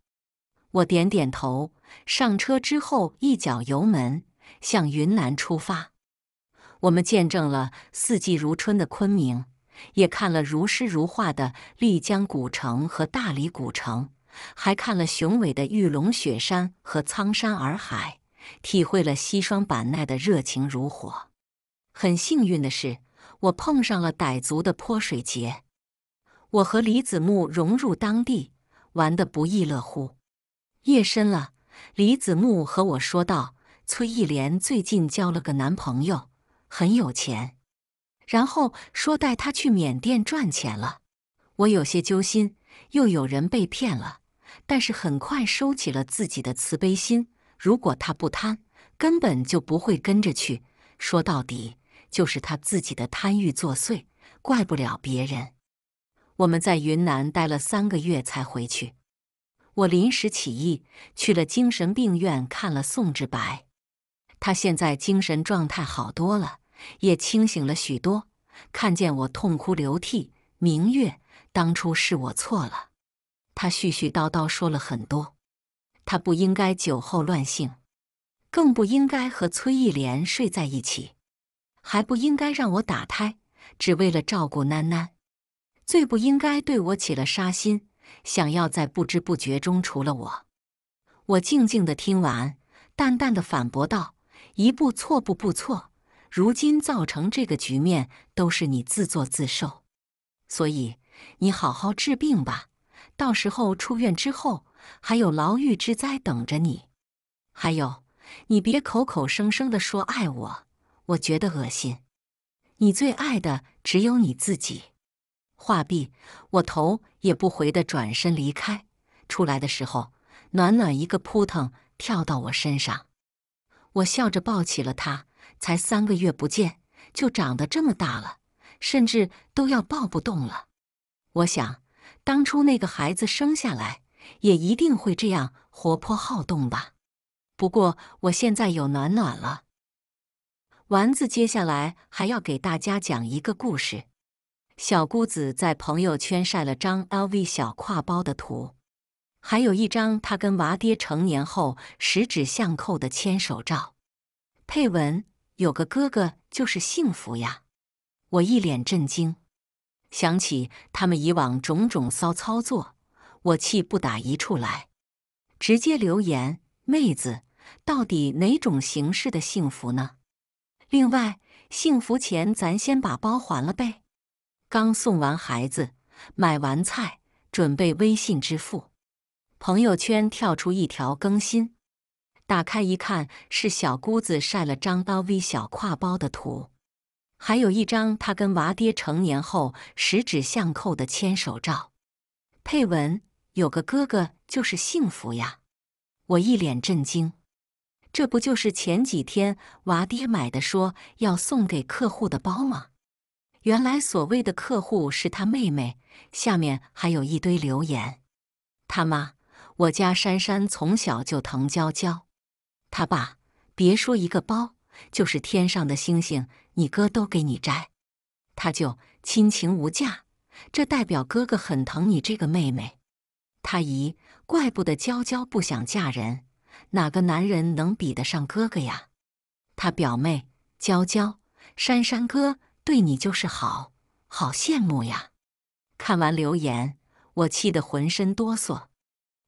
我点点头，上车之后一脚油门，向云南出发。我们见证了四季如春的昆明，也看了如诗如画的丽江古城和大理古城，还看了雄伟的玉龙雪山和苍山洱海，体会了西双版纳的热情如火。很幸运的是。我碰上了傣族的泼水节，我和李子木融入当地，玩得不亦乐乎。夜深了，李子木和我说道：“崔一莲最近交了个男朋友，很有钱，然后说带他去缅甸赚钱了。”我有些揪心，又有人被骗了。但是很快收起了自己的慈悲心。如果他不贪，根本就不会跟着去。说到底。就是他自己的贪欲作祟，怪不了别人。我们在云南待了三个月才回去。我临时起意去了精神病院看了宋志白，他现在精神状态好多了，也清醒了许多。看见我痛哭流涕，明月，当初是我错了。他絮絮叨叨说了很多，他不应该酒后乱性，更不应该和崔一莲睡在一起。还不应该让我打胎，只为了照顾囡囡。最不应该对我起了杀心，想要在不知不觉中除了我。我静静的听完，淡淡的反驳道：“一步错，步步错。如今造成这个局面，都是你自作自受。所以，你好好治病吧。到时候出院之后，还有牢狱之灾等着你。还有，你别口口声声的说爱我。”我觉得恶心，你最爱的只有你自己。话毕，我头也不回的转身离开。出来的时候，暖暖一个扑腾跳到我身上，我笑着抱起了他。才三个月不见，就长得这么大了，甚至都要抱不动了。我想，当初那个孩子生下来也一定会这样活泼好动吧。不过我现在有暖暖了。丸子接下来还要给大家讲一个故事。小姑子在朋友圈晒了张 LV 小挎包的图，还有一张她跟娃爹成年后十指相扣的牵手照。配文：“有个哥哥就是幸福呀！”我一脸震惊，想起他们以往种种骚操作，我气不打一处来，直接留言：“妹子，到底哪种形式的幸福呢？”另外，幸福钱咱先把包还了呗。刚送完孩子，买完菜，准备微信支付，朋友圈跳出一条更新。打开一看，是小姑子晒了张 LV 小挎包的图，还有一张她跟娃爹成年后十指相扣的牵手照。配文：“有个哥哥就是幸福呀。”我一脸震惊。这不就是前几天娃爹买的，说要送给客户的包吗？原来所谓的客户是他妹妹。下面还有一堆留言：“他妈，我家珊珊从小就疼娇娇。”“他爸，别说一个包，就是天上的星星，你哥都给你摘。”“他舅，亲情无价，这代表哥哥很疼你这个妹妹。”“他姨，怪不得娇娇不想嫁人。”哪个男人能比得上哥哥呀？他表妹娇娇、珊珊哥对你就是好，好羡慕呀！看完留言，我气得浑身哆嗦，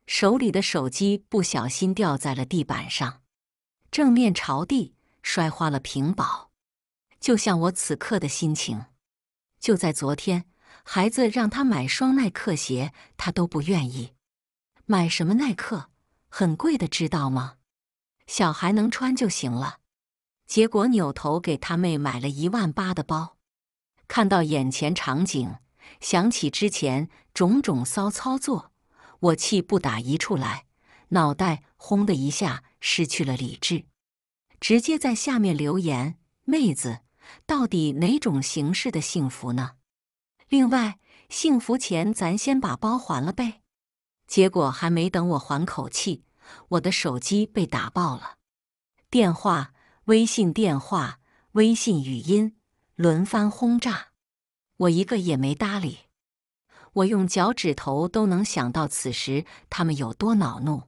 手里的手机不小心掉在了地板上，正面朝地摔花了屏保，就像我此刻的心情。就在昨天，孩子让他买双耐克鞋，他都不愿意。买什么耐克？很贵的，知道吗？小孩能穿就行了。结果扭头给他妹买了一万八的包。看到眼前场景，想起之前种种骚操作，我气不打一处来，脑袋轰的一下失去了理智，直接在下面留言：“妹子，到底哪种形式的幸福呢？另外，幸福钱咱先把包还了呗。”结果还没等我缓口气，我的手机被打爆了，电话、微信、电话、微信语音轮番轰炸，我一个也没搭理。我用脚趾头都能想到此时他们有多恼怒。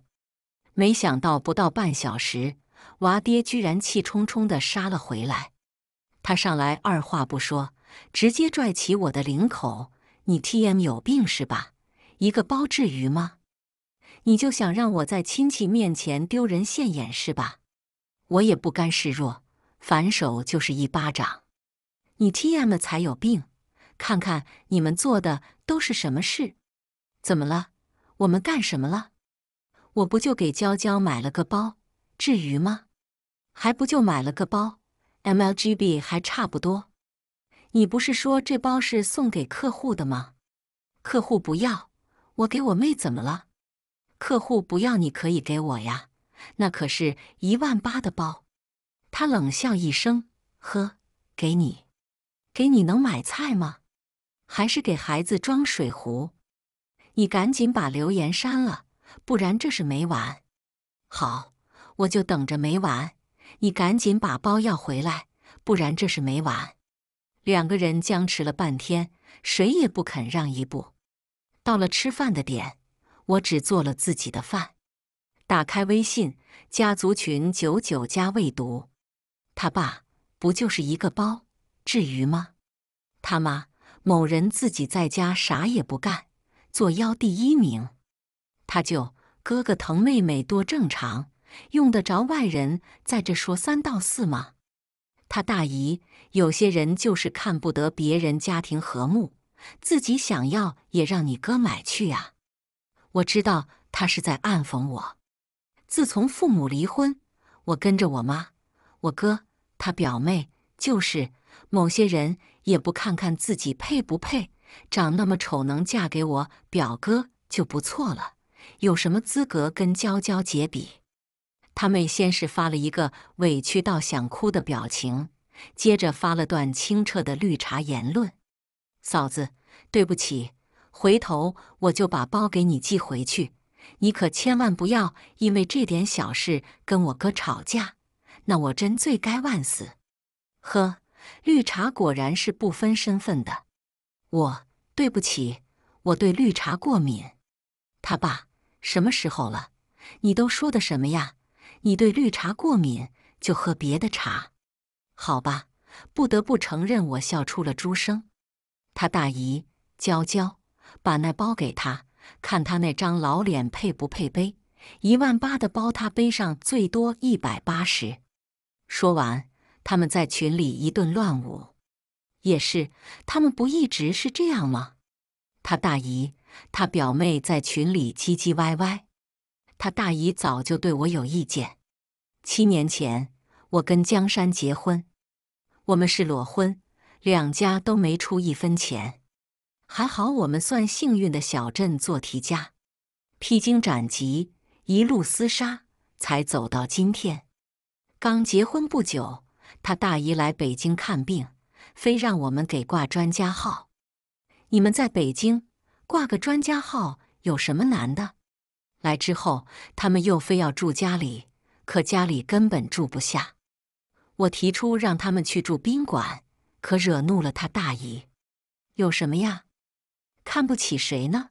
没想到不到半小时，娃爹居然气冲冲地杀了回来。他上来二话不说，直接拽起我的领口：“你 TM 有病是吧？”一个包至于吗？你就想让我在亲戚面前丢人现眼是吧？我也不甘示弱，反手就是一巴掌。你 T M 才有病！看看你们做的都是什么事？怎么了？我们干什么了？我不就给娇娇买了个包，至于吗？还不就买了个包？M L G B 还差不多。你不是说这包是送给客户的吗？客户不要。我给我妹怎么了？客户不要你可以给我呀，那可是一万八的包。他冷笑一声：“呵，给你，给你能买菜吗？还是给孩子装水壶？你赶紧把留言删了，不然这事没完。”“好，我就等着没完。”“你赶紧把包要回来，不然这事没完。”两个人僵持了半天，谁也不肯让一步。到了吃饭的点，我只做了自己的饭。打开微信，家族群九九加未读。他爸不就是一个包，至于吗？他妈，某人自己在家啥也不干，作妖第一名。他就哥哥疼妹妹多正常，用得着外人在这说三道四吗？他大姨，有些人就是看不得别人家庭和睦。自己想要也让你哥买去啊！我知道他是在暗讽我。自从父母离婚，我跟着我妈，我哥，他表妹，就是某些人也不看看自己配不配，长那么丑能嫁给我表哥就不错了，有什么资格跟娇娇姐比？他妹先是发了一个委屈到想哭的表情，接着发了段清澈的绿茶言论。嫂子，对不起，回头我就把包给你寄回去。你可千万不要因为这点小事跟我哥吵架，那我真罪该万死。呵，绿茶果然是不分身份的。我对不起，我对绿茶过敏。他爸，什么时候了？你都说的什么呀？你对绿茶过敏，就喝别的茶，好吧？不得不承认，我笑出了猪声。他大姨娇娇把那包给他，看他那张老脸配不配背一万八的包，他背上最多一百八十。说完，他们在群里一顿乱舞。也是，他们不一直是这样吗？他大姨，他表妹在群里唧唧歪歪。他大姨早就对我有意见。七年前，我跟江山结婚，我们是裸婚。两家都没出一分钱，还好我们算幸运的。小镇做题家，披荆斩棘，一路厮杀，才走到今天。刚结婚不久，他大姨来北京看病，非让我们给挂专家号。你们在北京挂个专家号有什么难的？来之后，他们又非要住家里，可家里根本住不下。我提出让他们去住宾馆。可惹怒了他大姨，有什么呀？看不起谁呢？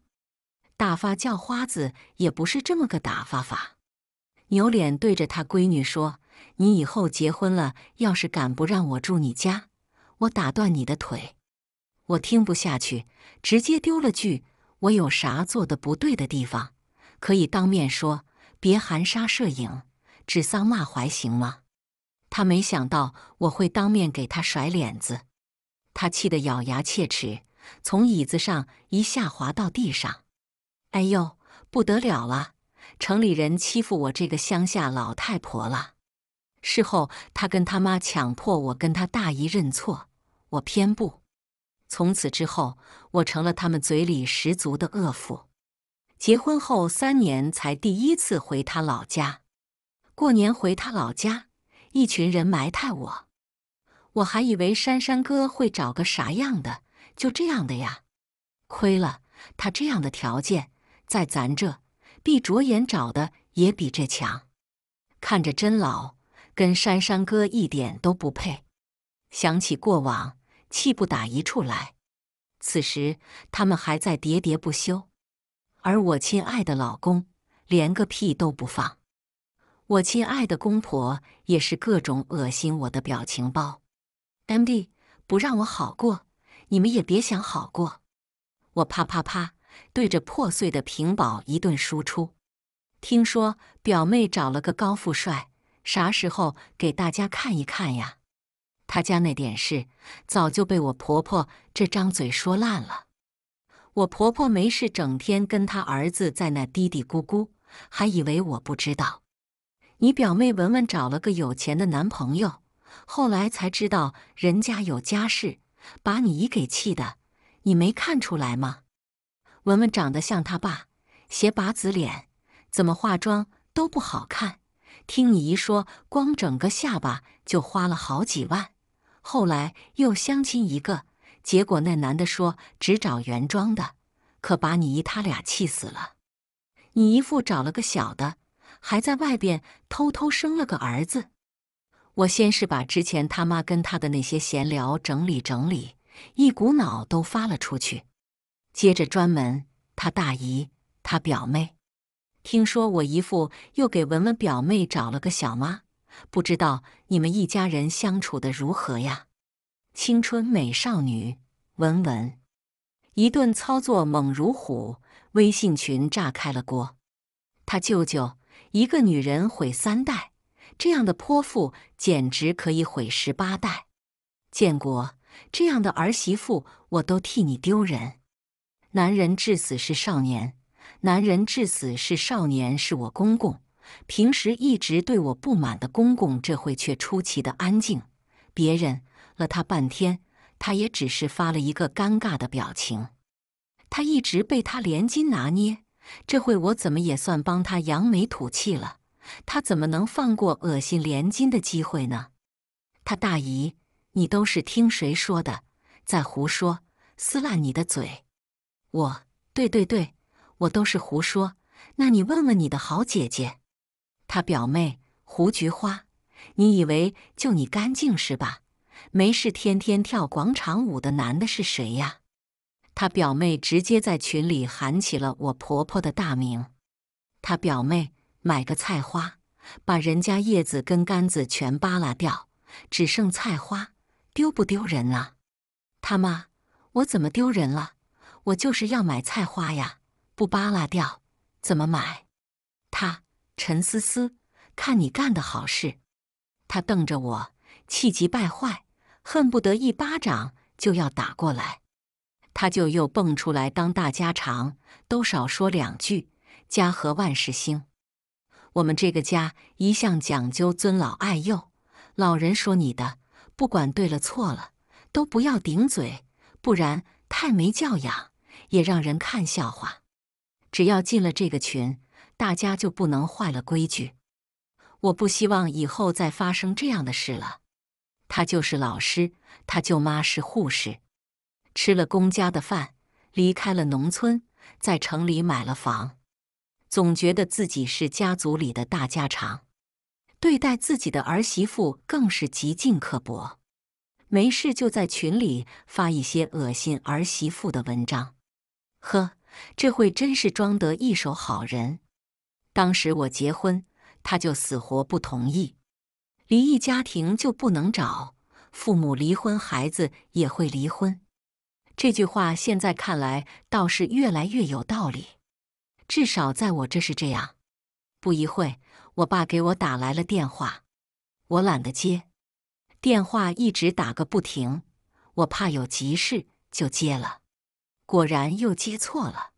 打发叫花子也不是这么个打发法。扭脸对着他闺女说：“你以后结婚了，要是敢不让我住你家，我打断你的腿！”我听不下去，直接丢了句：“我有啥做的不对的地方，可以当面说，别含沙射影，指桑骂槐，行吗？”他没想到我会当面给他甩脸子，他气得咬牙切齿，从椅子上一下滑到地上。哎呦，不得了了！城里人欺负我这个乡下老太婆了。事后他跟他妈强迫我跟他大姨认错，我偏不。从此之后，我成了他们嘴里十足的恶妇。结婚后三年才第一次回他老家，过年回他老家。一群人埋汰我，我还以为珊珊哥会找个啥样的，就这样的呀，亏了他这样的条件，在咱这闭着眼找的也比这强。看着真老，跟珊珊哥一点都不配。想起过往，气不打一处来。此时他们还在喋喋不休，而我亲爱的老公连个屁都不放。我亲爱的公婆也是各种恶心我的表情包，MD 不让我好过，你们也别想好过。我啪啪啪对着破碎的屏保一顿输出。听说表妹找了个高富帅，啥时候给大家看一看呀？她家那点事早就被我婆婆这张嘴说烂了。我婆婆没事整天跟她儿子在那嘀嘀咕咕，还以为我不知道。你表妹文文找了个有钱的男朋友，后来才知道人家有家室，把你姨给气的。你没看出来吗？文文长得像他爸，斜拔子脸，怎么化妆都不好看。听你姨说，光整个下巴就花了好几万，后来又相亲一个，结果那男的说只找原装的，可把你姨他俩气死了。你姨夫找了个小的。还在外边偷偷生了个儿子，我先是把之前他妈跟他的那些闲聊整理整理，一股脑都发了出去。接着专门他大姨、他表妹，听说我姨父又给文文表妹找了个小妈，不知道你们一家人相处的如何呀？青春美少女文文，一顿操作猛如虎，微信群炸开了锅。他舅舅。一个女人毁三代，这样的泼妇简直可以毁十八代。建国，这样的儿媳妇，我都替你丢人。男人至死是少年，男人至死是少年，是我公公。平时一直对我不满的公公，这回却出奇的安静。别忍了他半天，他也只是发了一个尴尬的表情。他一直被他连襟拿捏。这回我怎么也算帮他扬眉吐气了，他怎么能放过恶心连金的机会呢？他大姨，你都是听谁说的？在胡说，撕烂你的嘴！我，对对对，我都是胡说。那你问问你的好姐姐，她表妹胡菊花，你以为就你干净是吧？没事，天天跳广场舞的男的是谁呀？他表妹直接在群里喊起了我婆婆的大名。他表妹买个菜花，把人家叶子跟杆子全扒拉掉，只剩菜花，丢不丢人啊？他妈，我怎么丢人了？我就是要买菜花呀，不扒拉掉怎么买？他陈思思，看你干的好事！他瞪着我，气急败坏，恨不得一巴掌就要打过来。他就又蹦出来当大家长，都少说两句，家和万事兴。我们这个家一向讲究尊老爱幼，老人说你的，不管对了错了，都不要顶嘴，不然太没教养，也让人看笑话。只要进了这个群，大家就不能坏了规矩。我不希望以后再发生这样的事了。他就是老师，他舅妈是护士。吃了公家的饭，离开了农村，在城里买了房，总觉得自己是家族里的大家长，对待自己的儿媳妇更是极尽刻薄。没事就在群里发一些恶心儿媳妇的文章，呵，这回真是装得一手好人。当时我结婚，他就死活不同意，离异家庭就不能找，父母离婚，孩子也会离婚。这句话现在看来倒是越来越有道理，至少在我这是这样。不一会我爸给我打来了电话，我懒得接。电话一直打个不停，我怕有急事就接了，果然又接错了。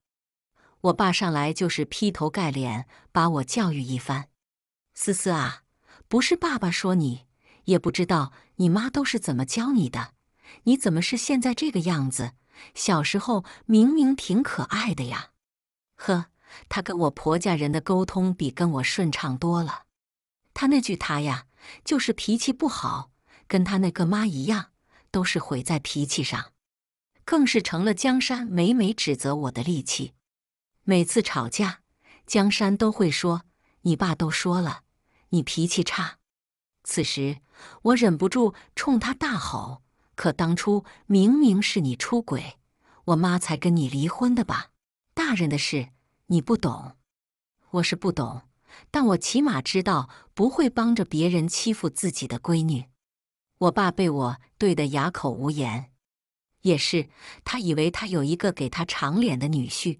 我爸上来就是劈头盖脸把我教育一番：“思思啊，不是爸爸说你，也不知道你妈都是怎么教你的。”你怎么是现在这个样子？小时候明明挺可爱的呀！呵，他跟我婆家人的沟通比跟我顺畅多了。他那句“他呀”，就是脾气不好，跟他那个妈一样，都是毁在脾气上，更是成了江山每每指责我的利器。每次吵架，江山都会说：“你爸都说了，你脾气差。”此时，我忍不住冲他大吼。可当初明明是你出轨，我妈才跟你离婚的吧？大人的事你不懂，我是不懂，但我起码知道不会帮着别人欺负自己的闺女。我爸被我怼得哑口无言，也是他以为他有一个给他长脸的女婿，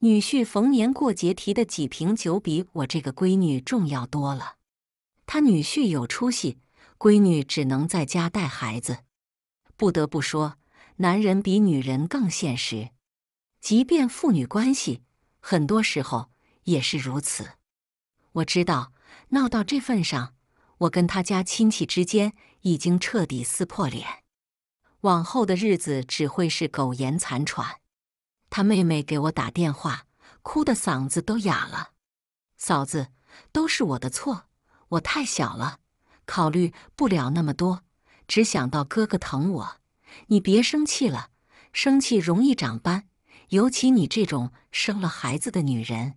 女婿逢年过节提的几瓶酒比我这个闺女重要多了。他女婿有出息，闺女只能在家带孩子。不得不说，男人比女人更现实。即便父女关系，很多时候也是如此。我知道闹到这份上，我跟他家亲戚之间已经彻底撕破脸，往后的日子只会是苟延残喘。他妹妹给我打电话，哭的嗓子都哑了：“嫂子，都是我的错，我太小了，考虑不了那么多。”只想到哥哥疼我，你别生气了，生气容易长斑，尤其你这种生了孩子的女人。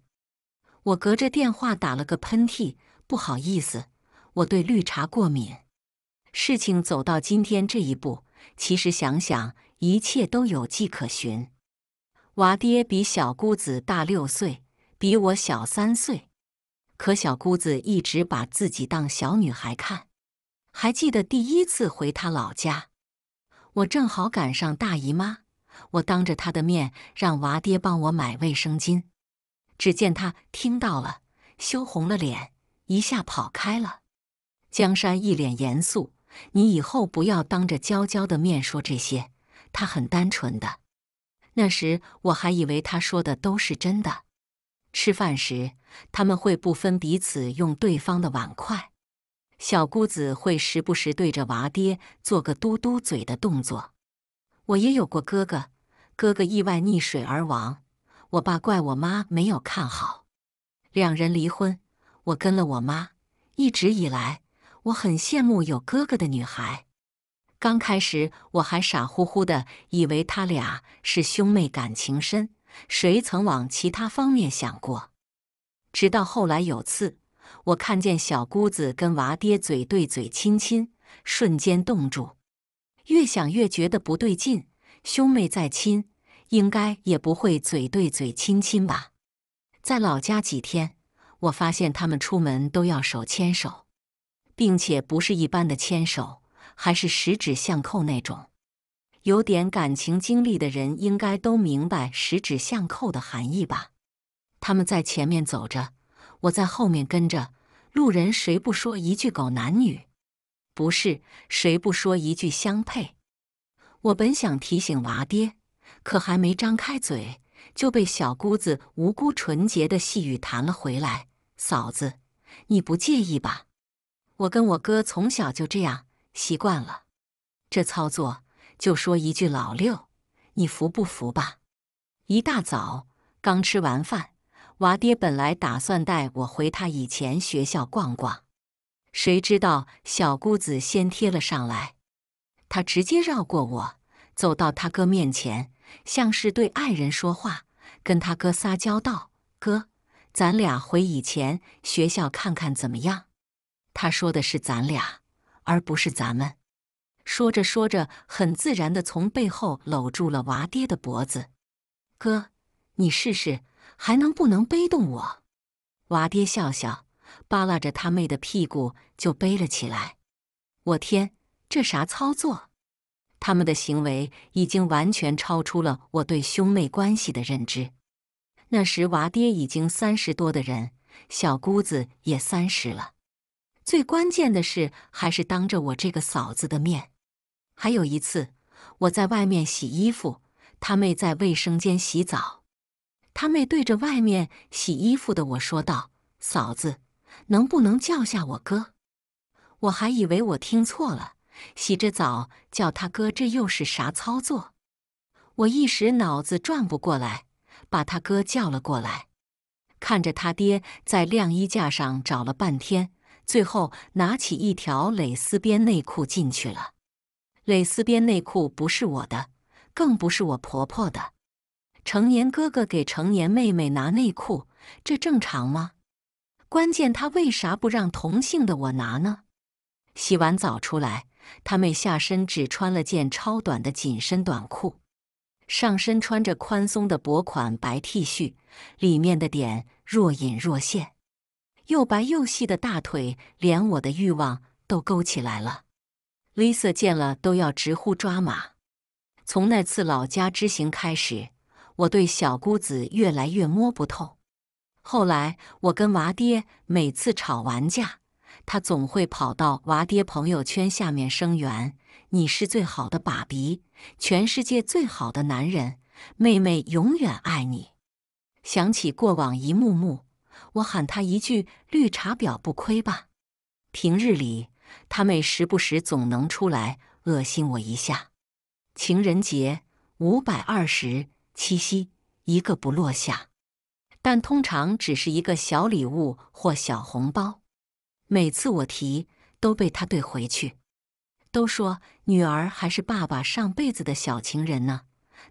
我隔着电话打了个喷嚏，不好意思，我对绿茶过敏。事情走到今天这一步，其实想想，一切都有迹可循。娃爹比小姑子大六岁，比我小三岁，可小姑子一直把自己当小女孩看。还记得第一次回他老家，我正好赶上大姨妈，我当着他的面让娃爹帮我买卫生巾，只见他听到了，羞红了脸，一下跑开了。江山一脸严肃：“你以后不要当着娇娇的面说这些，她很单纯的。那时我还以为他说的都是真的。吃饭时他们会不分彼此用对方的碗筷。”小姑子会时不时对着娃爹做个嘟嘟嘴的动作。我也有过哥哥，哥哥意外溺水而亡，我爸怪我妈没有看好，两人离婚，我跟了我妈。一直以来，我很羡慕有哥哥的女孩。刚开始我还傻乎乎的以为他俩是兄妹，感情深，谁曾往其他方面想过？直到后来有次。我看见小姑子跟娃爹嘴对嘴亲亲，瞬间冻住。越想越觉得不对劲，兄妹再亲，应该也不会嘴对嘴亲亲吧？在老家几天，我发现他们出门都要手牵手，并且不是一般的牵手，还是十指相扣那种。有点感情经历的人应该都明白十指相扣的含义吧？他们在前面走着。我在后面跟着，路人谁不说一句“狗男女”？不是谁不说一句“相配”？我本想提醒娃爹，可还没张开嘴，就被小姑子无辜纯洁的细语弹了回来。嫂子，你不介意吧？我跟我哥从小就这样，习惯了。这操作就说一句：“老六，你服不服吧？”一大早刚吃完饭。娃爹本来打算带我回他以前学校逛逛，谁知道小姑子先贴了上来，她直接绕过我，走到他哥面前，像是对爱人说话，跟他哥撒娇道：“哥，咱俩回以前学校看看怎么样？”他说的是“咱俩”，而不是“咱们”。说着说着，很自然的从背后搂住了娃爹的脖子：“哥，你试试。”还能不能背动我？娃爹笑笑，扒拉着他妹的屁股就背了起来。我天，这啥操作？他们的行为已经完全超出了我对兄妹关系的认知。那时娃爹已经三十多的人，小姑子也三十了。最关键的是，还是当着我这个嫂子的面。还有一次，我在外面洗衣服，他妹在卫生间洗澡。他妹对着外面洗衣服的我说道：“嫂子，能不能叫下我哥？”我还以为我听错了，洗着澡叫他哥，这又是啥操作？我一时脑子转不过来，把他哥叫了过来，看着他爹在晾衣架上找了半天，最后拿起一条蕾丝边内裤进去了。蕾丝边内裤不是我的，更不是我婆婆的。成年哥哥给成年妹妹拿内裤，这正常吗？关键他为啥不让同性的我拿呢？洗完澡出来，他妹下身只穿了件超短的紧身短裤，上身穿着宽松的薄款白 T 恤，里面的点若隐若现，又白又细的大腿，连我的欲望都勾起来了。Lisa 见了都要直呼抓马。从那次老家之行开始。我对小姑子越来越摸不透。后来我跟娃爹每次吵完架，他总会跑到娃爹朋友圈下面声援：“你是最好的爸比，全世界最好的男人，妹妹永远爱你。”想起过往一幕幕，我喊他一句：“绿茶婊不亏吧？”平日里，他妹时不时总能出来恶心我一下。情人节五百二十。七夕一个不落下，但通常只是一个小礼物或小红包。每次我提，都被他怼回去，都说女儿还是爸爸上辈子的小情人呢。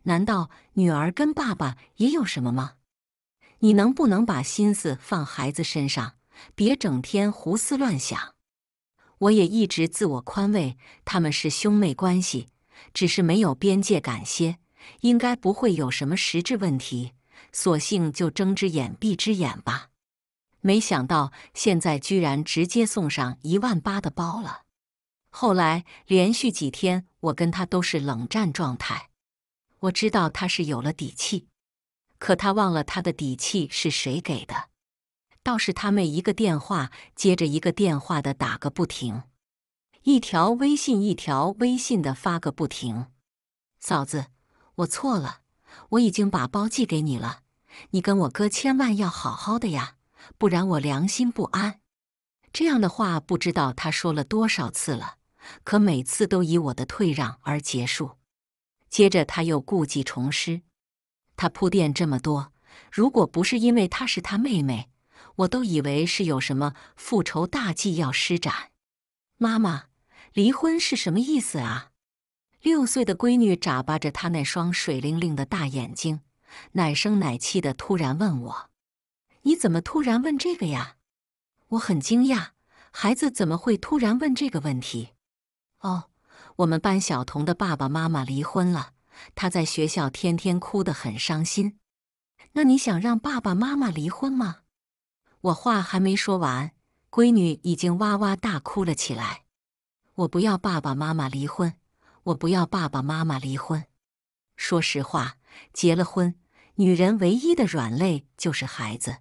难道女儿跟爸爸也有什么吗？你能不能把心思放孩子身上，别整天胡思乱想？我也一直自我宽慰，他们是兄妹关系，只是没有边界感些。应该不会有什么实质问题，索性就睁只眼闭只眼吧。没想到现在居然直接送上一万八的包了。后来连续几天，我跟他都是冷战状态。我知道他是有了底气，可他忘了他的底气是谁给的。倒是他妹一个电话接着一个电话的打个不停，一条微信一条微信的发个不停，嫂子。我错了，我已经把包寄给你了。你跟我哥千万要好好的呀，不然我良心不安。这样的话，不知道他说了多少次了，可每次都以我的退让而结束。接着他又故伎重施，他铺垫这么多，如果不是因为他是他妹妹，我都以为是有什么复仇大计要施展。妈妈，离婚是什么意思啊？六岁的闺女眨巴着她那双水灵灵的大眼睛，奶声奶气的突然问我：“你怎么突然问这个呀？”我很惊讶，孩子怎么会突然问这个问题？哦，我们班小童的爸爸妈妈离婚了，他在学校天天哭得很伤心。那你想让爸爸妈妈离婚吗？我话还没说完，闺女已经哇哇大哭了起来。我不要爸爸妈妈离婚。我不要爸爸妈妈离婚。说实话，结了婚，女人唯一的软肋就是孩子。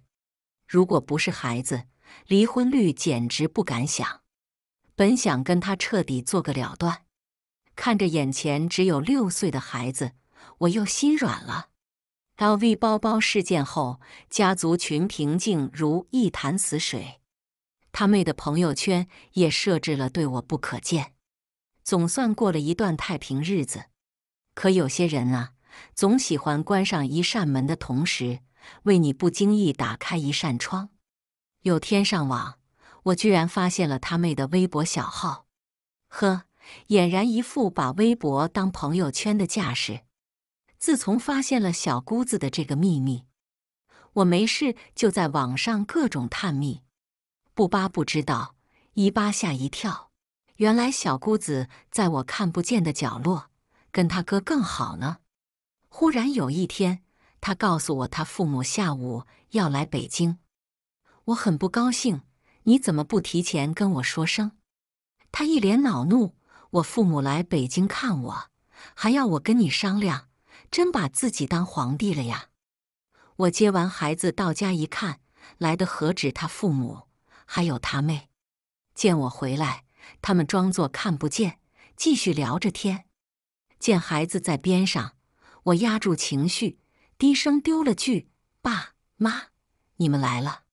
如果不是孩子，离婚率简直不敢想。本想跟他彻底做个了断，看着眼前只有六岁的孩子，我又心软了。LV 包包事件后，家族群平静如一潭死水。他妹的朋友圈也设置了对我不可见。总算过了一段太平日子，可有些人啊，总喜欢关上一扇门的同时，为你不经意打开一扇窗。有天上网，我居然发现了他妹的微博小号，呵，俨然一副把微博当朋友圈的架势。自从发现了小姑子的这个秘密，我没事就在网上各种探秘，不扒不知道，一扒吓一跳。原来小姑子在我看不见的角落跟他哥更好呢。忽然有一天，他告诉我他父母下午要来北京，我很不高兴。你怎么不提前跟我说声？他一脸恼怒。我父母来北京看我，还要我跟你商量，真把自己当皇帝了呀！我接完孩子到家一看，来的何止他父母，还有他妹。见我回来。他们装作看不见，继续聊着天。见孩子在边上，我压住情绪，低声丢了句：“爸妈，你们来了。”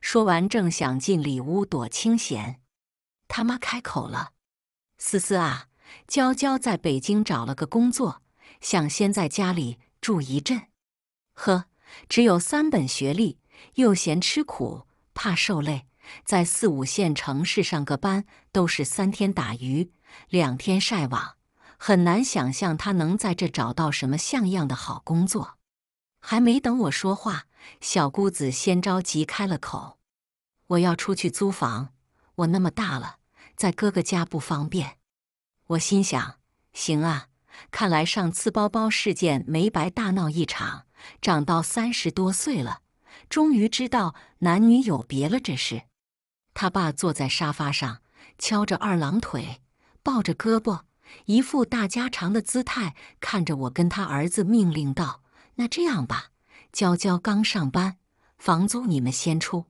说完，正想进里屋躲清闲，他妈开口了：“思思啊，娇娇在北京找了个工作，想先在家里住一阵。呵，只有三本学历，又嫌吃苦，怕受累。”在四五线城市上个班都是三天打鱼两天晒网，很难想象他能在这找到什么像样的好工作。还没等我说话，小姑子先着急开了口：“我要出去租房，我那么大了，在哥哥家不方便。”我心想：“行啊，看来上次包包事件没白大闹一场，长到三十多岁了，终于知道男女有别了这事。”他爸坐在沙发上，翘着二郎腿，抱着胳膊，一副大家长的姿态，看着我跟他儿子命令道：“那这样吧，娇娇刚上班，房租你们先出。”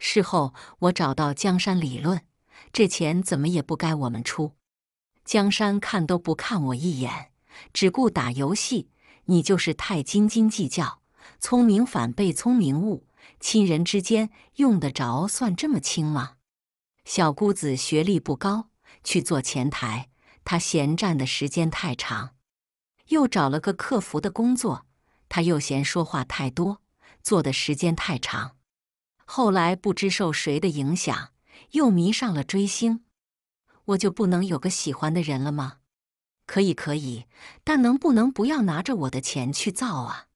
事后我找到江山理论，这钱怎么也不该我们出。江山看都不看我一眼，只顾打游戏。你就是太斤斤计较，聪明反被聪明误。亲人之间用得着算这么清吗？小姑子学历不高，去做前台，她闲站的时间太长；又找了个客服的工作，她又嫌说话太多，做的时间太长。后来不知受谁的影响，又迷上了追星。我就不能有个喜欢的人了吗？可以，可以，但能不能不要拿着我的钱去造啊？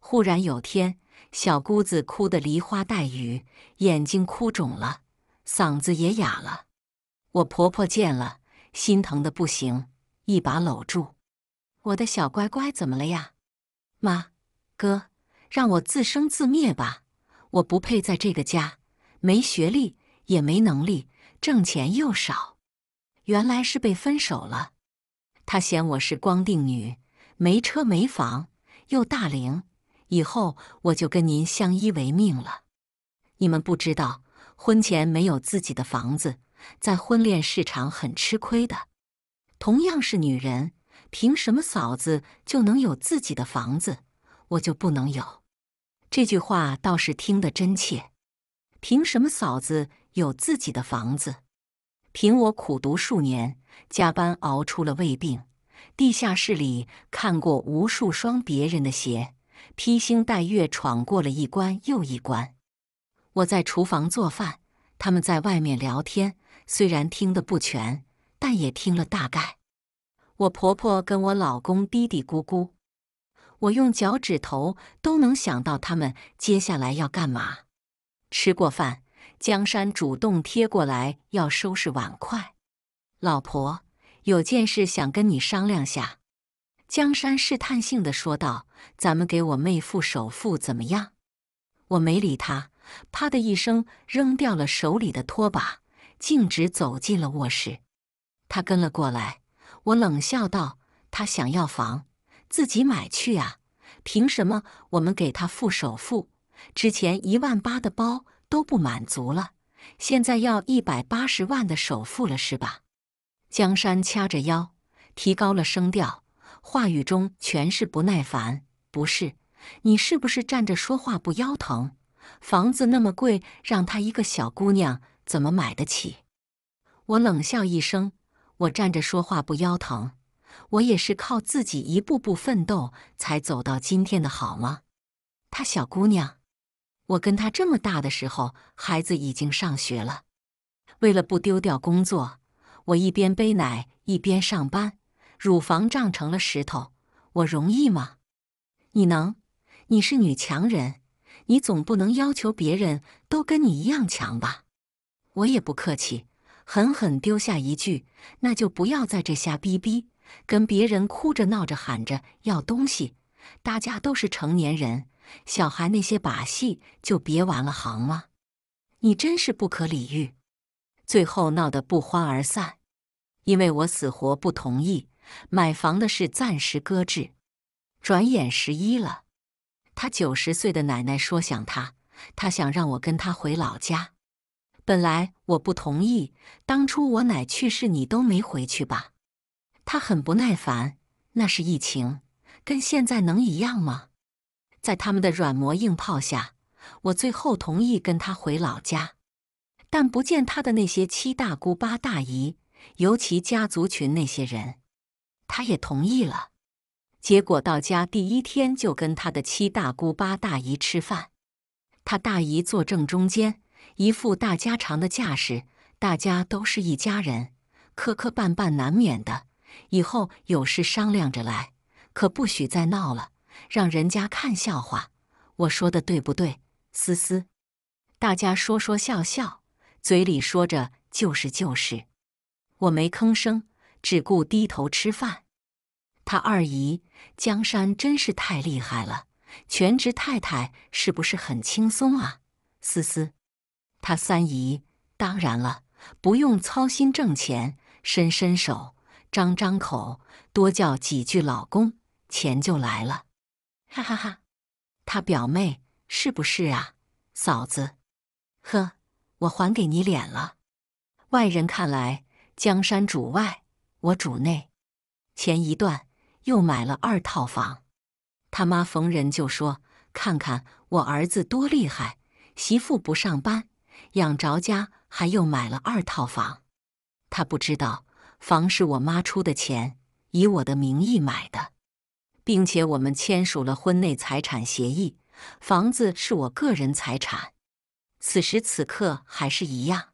忽然有天。小姑子哭得梨花带雨，眼睛哭肿了，嗓子也哑了。我婆婆见了，心疼的不行，一把搂住：“我的小乖乖，怎么了呀？”“妈，哥，让我自生自灭吧，我不配在这个家。没学历，也没能力，挣钱又少。原来是被分手了。他嫌我是光腚女，没车没房，又大龄。”以后我就跟您相依为命了。你们不知道，婚前没有自己的房子，在婚恋市场很吃亏的。同样是女人，凭什么嫂子就能有自己的房子，我就不能有？这句话倒是听得真切。凭什么嫂子有自己的房子？凭我苦读数年，加班熬出了胃病，地下室里看过无数双别人的鞋。披星戴月闯过了一关又一关。我在厨房做饭，他们在外面聊天，虽然听得不全，但也听了大概。我婆婆跟我老公嘀嘀咕咕，我用脚趾头都能想到他们接下来要干嘛。吃过饭，江山主动贴过来要收拾碗筷。老婆，有件事想跟你商量下。江山试探性的说道：“咱们给我妹夫首付怎么样？”我没理他，啪的一声扔掉了手里的拖把，径直走进了卧室。他跟了过来，我冷笑道：“他想要房，自己买去啊！凭什么我们给他付首付？之前一万八的包都不满足了，现在要一百八十万的首付了是吧？”江山掐着腰，提高了声调。话语中全是不耐烦，不是你是不是站着说话不腰疼？房子那么贵，让她一个小姑娘怎么买得起？我冷笑一声：“我站着说话不腰疼，我也是靠自己一步步奋斗才走到今天的好吗？”她小姑娘，我跟她这么大的时候，孩子已经上学了。为了不丢掉工作，我一边背奶一边上班。乳房胀成了石头，我容易吗？你能？你是女强人，你总不能要求别人都跟你一样强吧？我也不客气，狠狠丢下一句：那就不要在这瞎逼逼，跟别人哭着闹着喊着要东西。大家都是成年人，小孩那些把戏就别玩了，好吗？你真是不可理喻。最后闹得不欢而散，因为我死活不同意。买房的事暂时搁置。转眼十一了，他九十岁的奶奶说想他，他想让我跟他回老家。本来我不同意，当初我奶去世你都没回去吧？他很不耐烦，那是疫情，跟现在能一样吗？在他们的软磨硬泡下，我最后同意跟他回老家，但不见他的那些七大姑八大姨，尤其家族群那些人。他也同意了，结果到家第一天就跟他的七大姑八大姨吃饭。他大姨坐正中间，一副大家常的架势。大家都是一家人，磕磕绊绊难免的，以后有事商量着来，可不许再闹了，让人家看笑话。我说的对不对，思思？大家说说笑笑，嘴里说着就是就是，我没吭声。只顾低头吃饭，他二姨江山真是太厉害了，全职太太是不是很轻松啊？思思，他三姨当然了，不用操心挣钱，伸伸手，张张口，多叫几句老公，钱就来了，哈哈哈。他表妹是不是啊？嫂子，呵，我还给你脸了，外人看来江山主外。我主内，前一段又买了二套房，他妈逢人就说：“看看我儿子多厉害，媳妇不上班养着家，还又买了二套房。”他不知道房是我妈出的钱，以我的名义买的，并且我们签署了婚内财产协议，房子是我个人财产。此时此刻还是一样，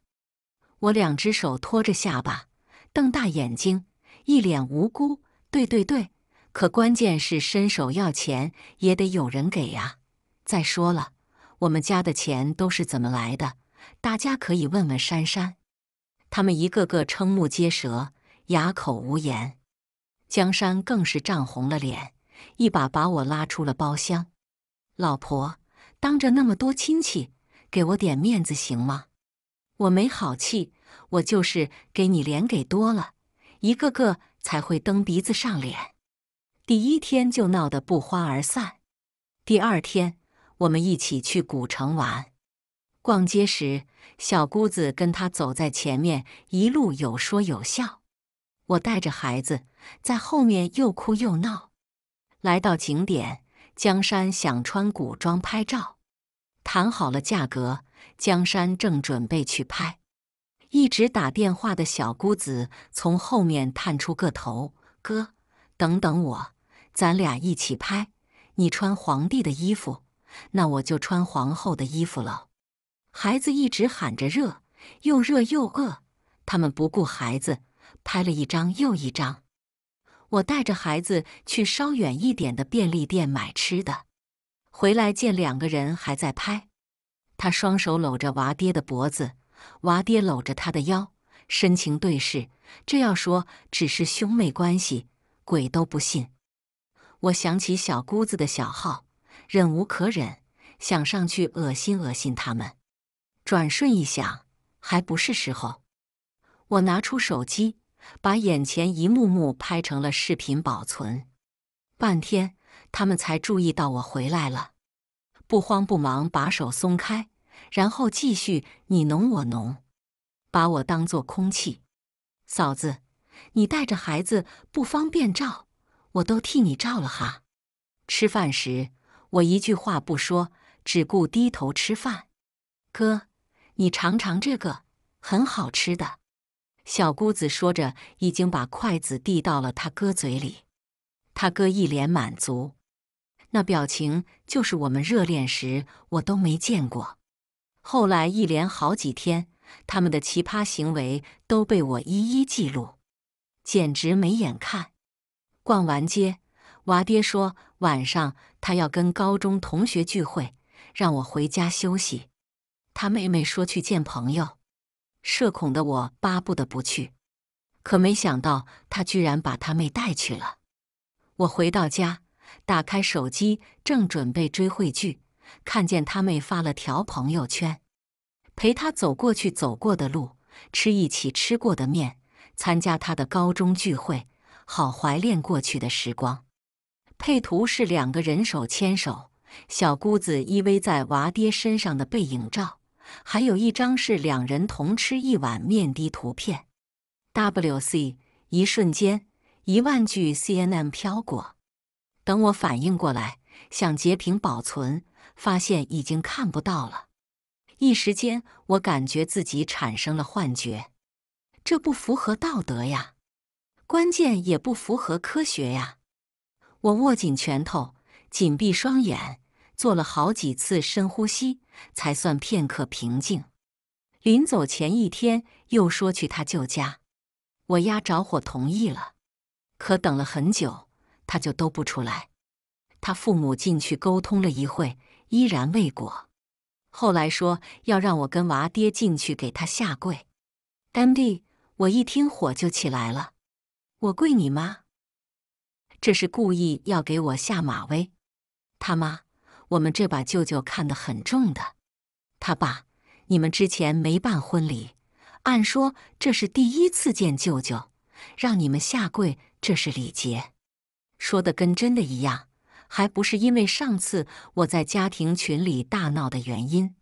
我两只手托着下巴。瞪大眼睛，一脸无辜。对对对，可关键是伸手要钱也得有人给呀。再说了，我们家的钱都是怎么来的？大家可以问问珊珊。他们一个个瞠目结舌，哑口无言。江山更是涨红了脸，一把把我拉出了包厢。老婆，当着那么多亲戚，给我点面子行吗？我没好气。我就是给你脸给多了，一个个才会蹬鼻子上脸。第一天就闹得不欢而散。第二天，我们一起去古城玩，逛街时小姑子跟他走在前面，一路有说有笑。我带着孩子在后面又哭又闹。来到景点，江山想穿古装拍照，谈好了价格，江山正准备去拍。一直打电话的小姑子从后面探出个头：“哥，等等我，咱俩一起拍。你穿皇帝的衣服，那我就穿皇后的衣服了。”孩子一直喊着热，又热又饿。他们不顾孩子，拍了一张又一张。我带着孩子去稍远一点的便利店买吃的，回来见两个人还在拍，他双手搂着娃爹的脖子。娃爹搂着他的腰，深情对视。这要说只是兄妹关系，鬼都不信。我想起小姑子的小号，忍无可忍，想上去恶心恶心他们。转瞬一想，还不是时候。我拿出手机，把眼前一幕幕拍成了视频保存。半天，他们才注意到我回来了，不慌不忙把手松开。然后继续你侬我侬，把我当做空气。嫂子，你带着孩子不方便照，我都替你照了哈。吃饭时，我一句话不说，只顾低头吃饭。哥，你尝尝这个，很好吃的。小姑子说着，已经把筷子递到了他哥嘴里。他哥一脸满足，那表情就是我们热恋时我都没见过。后来一连好几天，他们的奇葩行为都被我一一记录，简直没眼看。逛完街，娃爹说晚上他要跟高中同学聚会，让我回家休息。他妹妹说去见朋友，社恐的我巴不得不去，可没想到他居然把他妹带去了。我回到家，打开手机，正准备追会剧。看见他妹发了条朋友圈，陪他走过去走过的路，吃一起吃过的面，参加他的高中聚会，好怀恋过去的时光。配图是两个人手牵手，小姑子依偎在娃爹身上的背影照，还有一张是两人同吃一碗面的图片。WC，一瞬间一万句 CNM 飘过。等我反应过来，想截屏保存。发现已经看不到了，一时间我感觉自己产生了幻觉，这不符合道德呀，关键也不符合科学呀。我握紧拳头，紧闭双眼，做了好几次深呼吸，才算片刻平静。临走前一天又说去他舅家，我压着火同意了，可等了很久，他就都不出来。他父母进去沟通了一会。依然未果，后来说要让我跟娃爹进去给他下跪。M 弟，我一听火就起来了，我跪你妈！这是故意要给我下马威。他妈，我们这把舅舅看得很重的。他爸，你们之前没办婚礼，按说这是第一次见舅舅，让你们下跪这是礼节，说的跟真的一样。还不是因为上次我在家庭群里大闹的原因，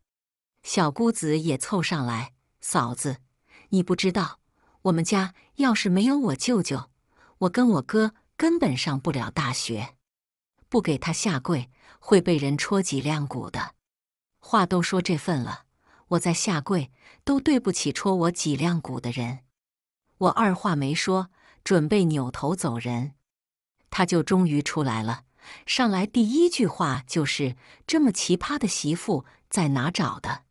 小姑子也凑上来：“嫂子，你不知道，我们家要是没有我舅舅，我跟我哥根本上不了大学。不给他下跪，会被人戳脊梁骨的。话都说这份了，我再下跪都对不起戳我脊梁骨的人。我二话没说，准备扭头走人，他就终于出来了。”上来第一句话就是：“这么奇葩的媳妇在哪找的？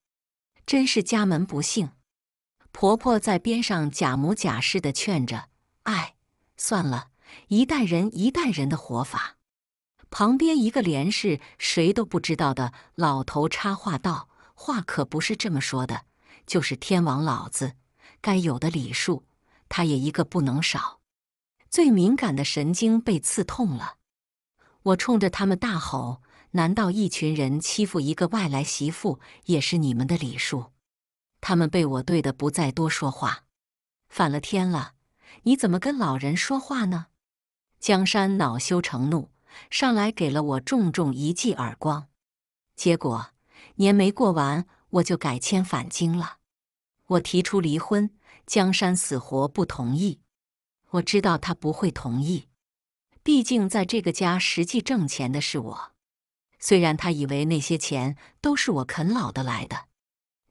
真是家门不幸。”婆婆在边上假模假式的劝着：“哎，算了，一代人一代人的活法。”旁边一个连是谁都不知道的老头插话道：“话可不是这么说的，就是天王老子该有的礼数，他也一个不能少。”最敏感的神经被刺痛了。我冲着他们大吼：“难道一群人欺负一个外来媳妇也是你们的礼数？”他们被我怼得不再多说话，反了天了！你怎么跟老人说话呢？江山恼羞成怒，上来给了我重重一记耳光。结果年没过完，我就改签返京了。我提出离婚，江山死活不同意。我知道他不会同意。毕竟，在这个家实际挣钱的是我，虽然他以为那些钱都是我啃老的来的。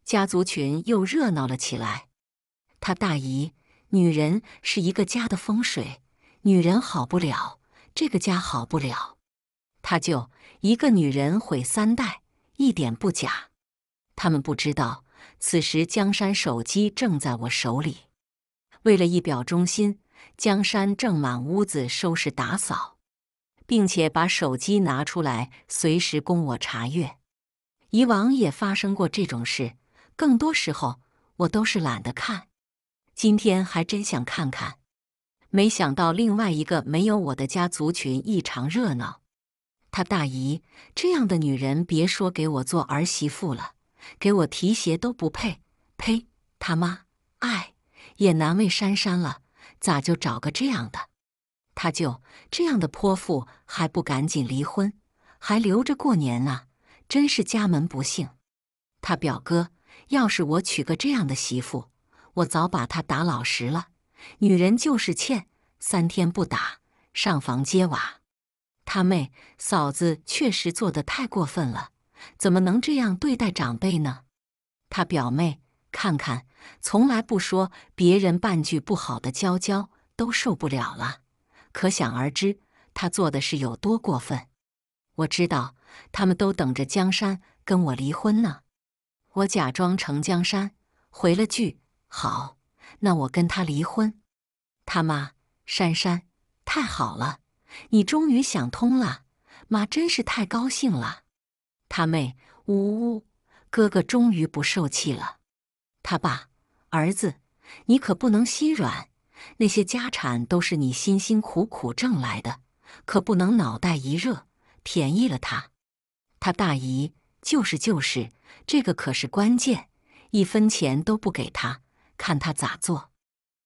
家族群又热闹了起来。他大姨，女人是一个家的风水，女人好不了，这个家好不了。他就一个女人毁三代，一点不假。他们不知道，此时江山手机正在我手里。为了一表忠心。江山正满屋子收拾打扫，并且把手机拿出来，随时供我查阅。以往也发生过这种事，更多时候我都是懒得看。今天还真想看看。没想到另外一个没有我的家族群异常热闹。他大姨这样的女人，别说给我做儿媳妇了，给我提鞋都不配。呸！他妈！哎，也难为珊珊了。咋就找个这样的？他就这样的泼妇还不赶紧离婚，还留着过年啊？真是家门不幸。他表哥，要是我娶个这样的媳妇，我早把她打老实了。女人就是欠，三天不打，上房揭瓦。他妹嫂子确实做的太过分了，怎么能这样对待长辈呢？他表妹。看看，从来不说别人半句不好的娇娇都受不了了，可想而知他做的是有多过分。我知道他们都等着江山跟我离婚呢。我假装成江山回了句：“好，那我跟他离婚。”他妈，珊珊，太好了，你终于想通了，妈真是太高兴了。他妹，呜呜，哥哥终于不受气了。他爸，儿子，你可不能心软。那些家产都是你辛辛苦苦挣来的，可不能脑袋一热便宜了他。他大姨就是就是，这个可是关键，一分钱都不给他，看他咋做。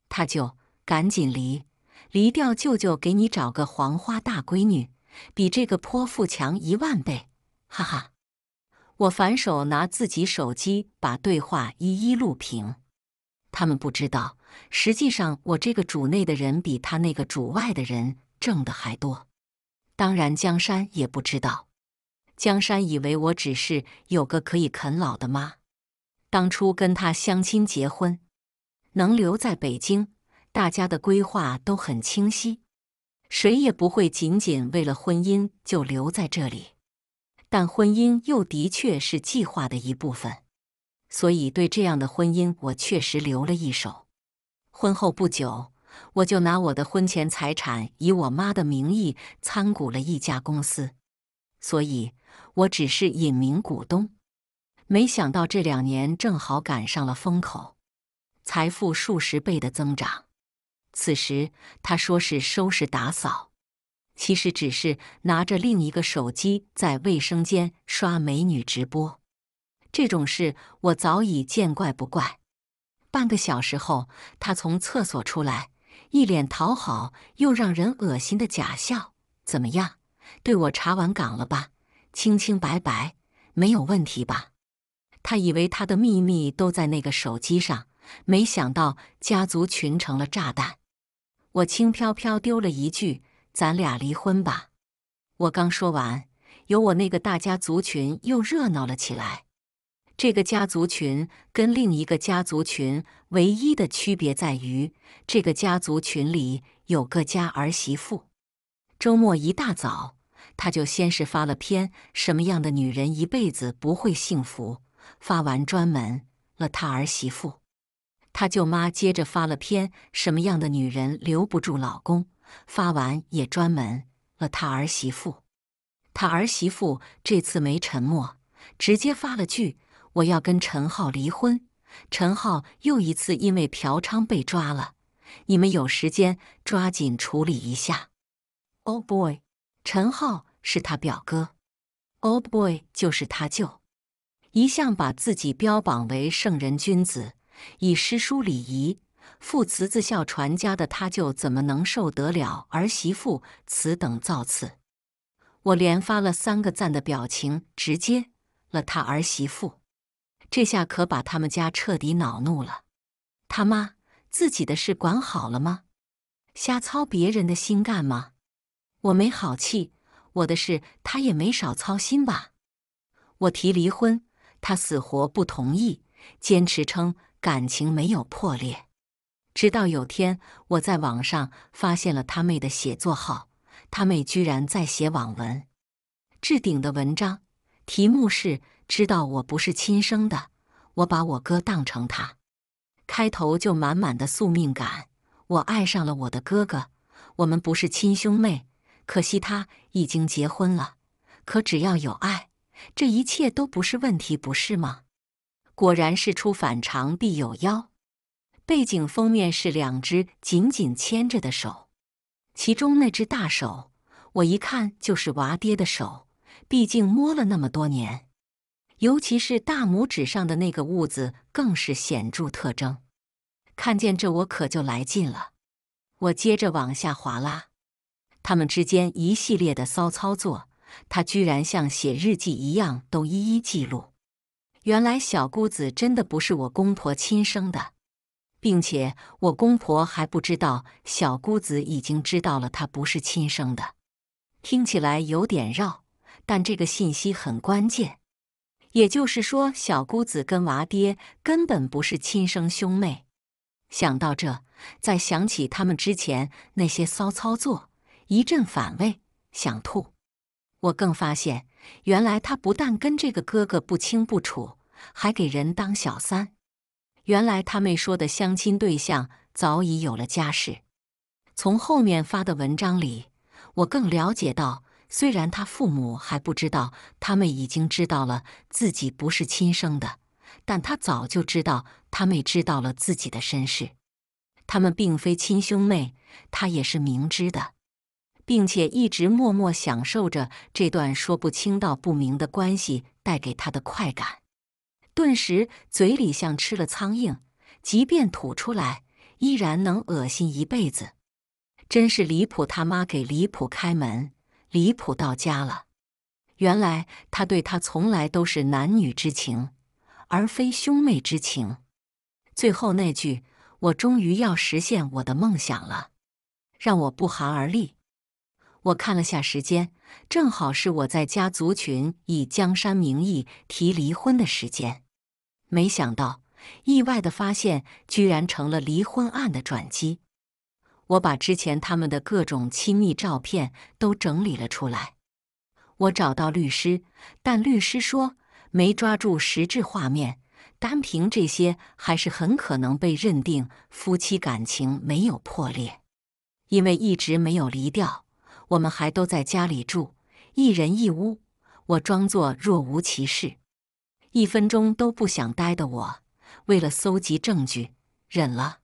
他就赶紧离，离掉，舅舅给你找个黄花大闺女，比这个泼妇强一万倍，哈哈。我反手拿自己手机，把对话一一录屏。他们不知道，实际上我这个主内的人比他那个主外的人挣的还多。当然，江山也不知道。江山以为我只是有个可以啃老的妈。当初跟他相亲结婚，能留在北京，大家的规划都很清晰，谁也不会仅仅为了婚姻就留在这里。但婚姻又的确是计划的一部分，所以对这样的婚姻，我确实留了一手。婚后不久，我就拿我的婚前财产以我妈的名义参股了一家公司，所以我只是隐名股东。没想到这两年正好赶上了风口，财富数十倍的增长。此时他说是收拾打扫。其实只是拿着另一个手机在卫生间刷美女直播，这种事我早已见怪不怪。半个小时后，他从厕所出来，一脸讨好又让人恶心的假笑。怎么样，对我查完岗了吧？清清白白，没有问题吧？他以为他的秘密都在那个手机上，没想到家族群成了炸弹。我轻飘飘丢了一句。咱俩离婚吧！我刚说完，有我那个大家族群又热闹了起来。这个家族群跟另一个家族群唯一的区别在于，这个家族群里有个家儿媳妇。周末一大早，他就先是发了篇《什么样的女人一辈子不会幸福》，发完专门了他儿媳妇。他舅妈接着发了篇《什么样的女人留不住老公》。发完也专门了他儿媳妇，他儿媳妇这次没沉默，直接发了句：“我要跟陈浩离婚。”陈浩又一次因为嫖娼被抓了，你们有时间抓紧处理一下。Old boy，陈浩是他表哥，Old boy 就是他舅，一向把自己标榜为圣人君子，以诗书礼仪。父慈子孝传家的他舅怎么能受得了儿媳妇此等造次？我连发了三个赞的表情，直接了他儿媳妇。这下可把他们家彻底恼怒了。他妈，自己的事管好了吗？瞎操别人的心干吗？我没好气，我的事他也没少操心吧？我提离婚，他死活不同意，坚持称感情没有破裂。直到有天，我在网上发现了他妹的写作号，他妹居然在写网文，置顶的文章题目是“知道我不是亲生的，我把我哥当成他”。开头就满满的宿命感，我爱上了我的哥哥，我们不是亲兄妹，可惜他已经结婚了。可只要有爱，这一切都不是问题，不是吗？果然，事出反常必有妖。背景封面是两只紧紧牵着的手，其中那只大手，我一看就是娃爹的手，毕竟摸了那么多年，尤其是大拇指上的那个痦子，更是显著特征。看见这我可就来劲了，我接着往下滑拉，他们之间一系列的骚操作，他居然像写日记一样都一一记录。原来小姑子真的不是我公婆亲生的。并且我公婆还不知道小姑子已经知道了她不是亲生的，听起来有点绕，但这个信息很关键。也就是说，小姑子跟娃爹根本不是亲生兄妹。想到这，再想起他们之前那些骚操作，一阵反胃，想吐。我更发现，原来他不但跟这个哥哥不清不楚，还给人当小三。原来他妹说的相亲对象早已有了家室。从后面发的文章里，我更了解到，虽然他父母还不知道他妹已经知道了自己不是亲生的，但他早就知道他妹知道了自己的身世。他们并非亲兄妹，他也是明知的，并且一直默默享受着这段说不清道不明的关系带给他的快感。顿时嘴里像吃了苍蝇，即便吐出来，依然能恶心一辈子。真是离谱，他妈给离谱开门，离谱到家了。原来他对他从来都是男女之情，而非兄妹之情。最后那句“我终于要实现我的梦想了”，让我不寒而栗。我看了下时间，正好是我在家族群以江山名义提离婚的时间。没想到，意外的发现居然成了离婚案的转机。我把之前他们的各种亲密照片都整理了出来。我找到律师，但律师说没抓住实质画面，单凭这些还是很可能被认定夫妻感情没有破裂，因为一直没有离掉，我们还都在家里住，一人一屋。我装作若无其事。一分钟都不想待的我，为了搜集证据，忍了。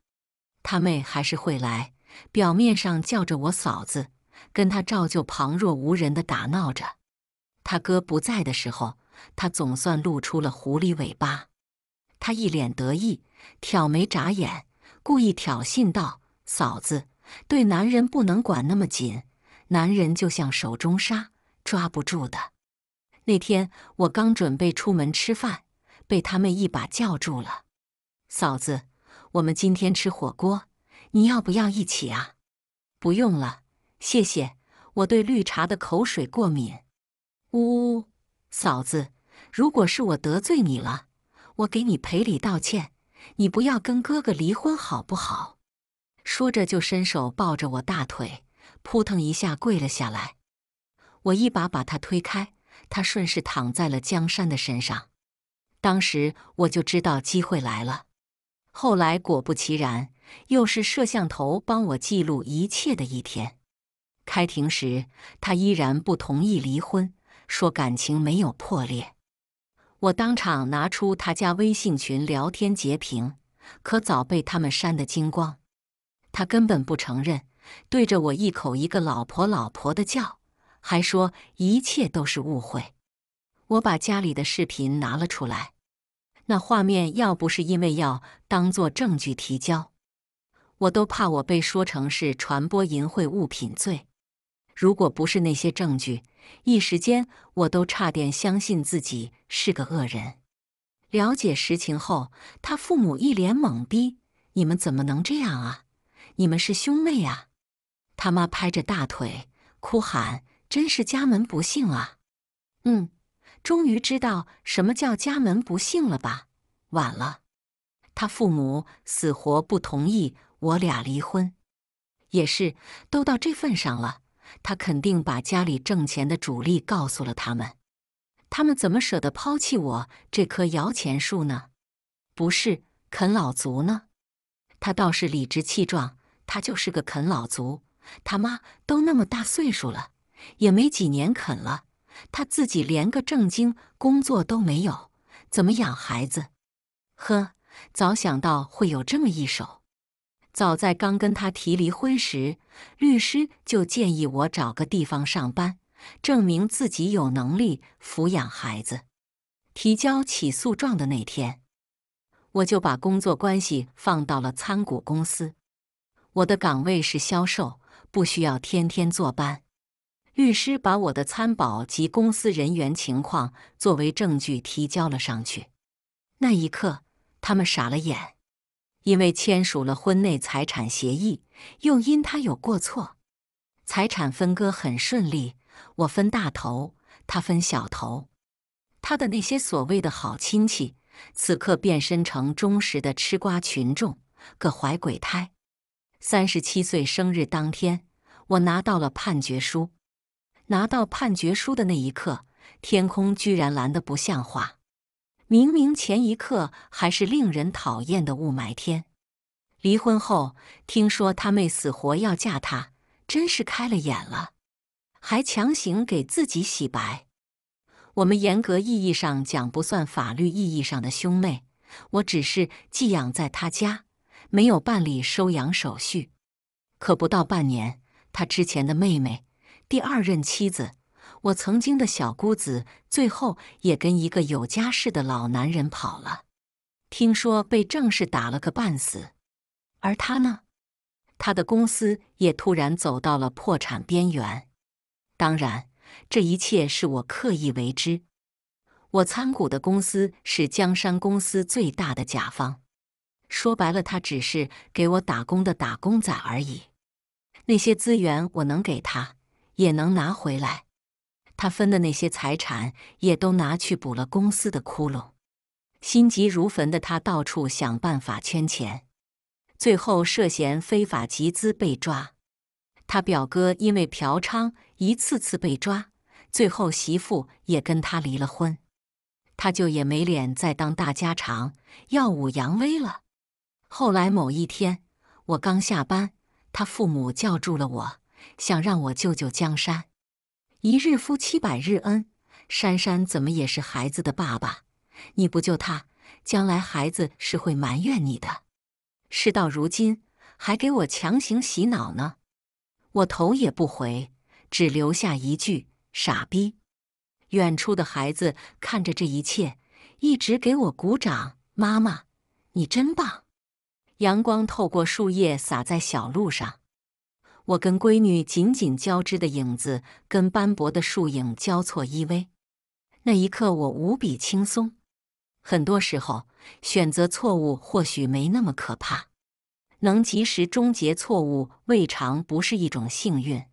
他妹还是会来，表面上叫着我嫂子，跟他照旧旁若无人的打闹着。他哥不在的时候，他总算露出了狐狸尾巴。他一脸得意，挑眉眨眼，故意挑衅道：“嫂子，对男人不能管那么紧，男人就像手中沙，抓不住的。”那天我刚准备出门吃饭，被他们一把叫住了。嫂子，我们今天吃火锅，你要不要一起啊？不用了，谢谢。我对绿茶的口水过敏。呜呜，嫂子，如果是我得罪你了，我给你赔礼道歉，你不要跟哥哥离婚好不好？说着就伸手抱着我大腿，扑腾一下跪了下来。我一把把他推开。他顺势躺在了江山的身上，当时我就知道机会来了。后来果不其然，又是摄像头帮我记录一切的一天。开庭时，他依然不同意离婚，说感情没有破裂。我当场拿出他家微信群聊天截屏，可早被他们删得精光。他根本不承认，对着我一口一个老婆老婆的叫。还说一切都是误会，我把家里的视频拿了出来，那画面要不是因为要当做证据提交，我都怕我被说成是传播淫秽物品罪。如果不是那些证据，一时间我都差点相信自己是个恶人。了解实情后，他父母一脸懵逼：“你们怎么能这样啊？你们是兄妹啊！”他妈拍着大腿哭喊。真是家门不幸啊！嗯，终于知道什么叫家门不幸了吧？晚了，他父母死活不同意我俩离婚。也是，都到这份上了，他肯定把家里挣钱的主力告诉了他们。他们怎么舍得抛弃我这棵摇钱树呢？不是啃老族呢？他倒是理直气壮，他就是个啃老族。他妈都那么大岁数了。也没几年，啃了他自己连个正经工作都没有，怎么养孩子？呵，早想到会有这么一手。早在刚跟他提离婚时，律师就建议我找个地方上班，证明自己有能力抚养孩子。提交起诉状的那天，我就把工作关系放到了参股公司，我的岗位是销售，不需要天天坐班。律师把我的参保及公司人员情况作为证据提交了上去。那一刻，他们傻了眼，因为签署了婚内财产协议，又因他有过错，财产分割很顺利，我分大头，他分小头。他的那些所谓的好亲戚，此刻变身成忠实的吃瓜群众，各怀鬼胎。三十七岁生日当天，我拿到了判决书。拿到判决书的那一刻，天空居然蓝得不像话。明明前一刻还是令人讨厌的雾霾天。离婚后，听说他妹死活要嫁他，真是开了眼了，还强行给自己洗白。我们严格意义上讲不算法律意义上的兄妹，我只是寄养在他家，没有办理收养手续。可不到半年，他之前的妹妹。第二任妻子，我曾经的小姑子，最后也跟一个有家室的老男人跑了。听说被正式打了个半死。而他呢，他的公司也突然走到了破产边缘。当然，这一切是我刻意为之。我参股的公司是江山公司最大的甲方。说白了，他只是给我打工的打工仔而已。那些资源我能给他。也能拿回来，他分的那些财产也都拿去补了公司的窟窿。心急如焚的他到处想办法圈钱，最后涉嫌非法集资被抓。他表哥因为嫖娼一次次被抓，最后媳妇也跟他离了婚。他就也没脸再当大家长耀武扬威了。后来某一天，我刚下班，他父母叫住了我。想让我救救江山？一日夫妻百日恩，珊珊怎么也是孩子的爸爸。你不救他，将来孩子是会埋怨你的。事到如今，还给我强行洗脑呢！我头也不回，只留下一句“傻逼”。远处的孩子看着这一切，一直给我鼓掌。妈妈，你真棒！阳光透过树叶洒在小路上。我跟闺女紧紧交织的影子，跟斑驳的树影交错依偎。那一刻，我无比轻松。很多时候，选择错误或许没那么可怕，能及时终结错误，未尝不是一种幸运。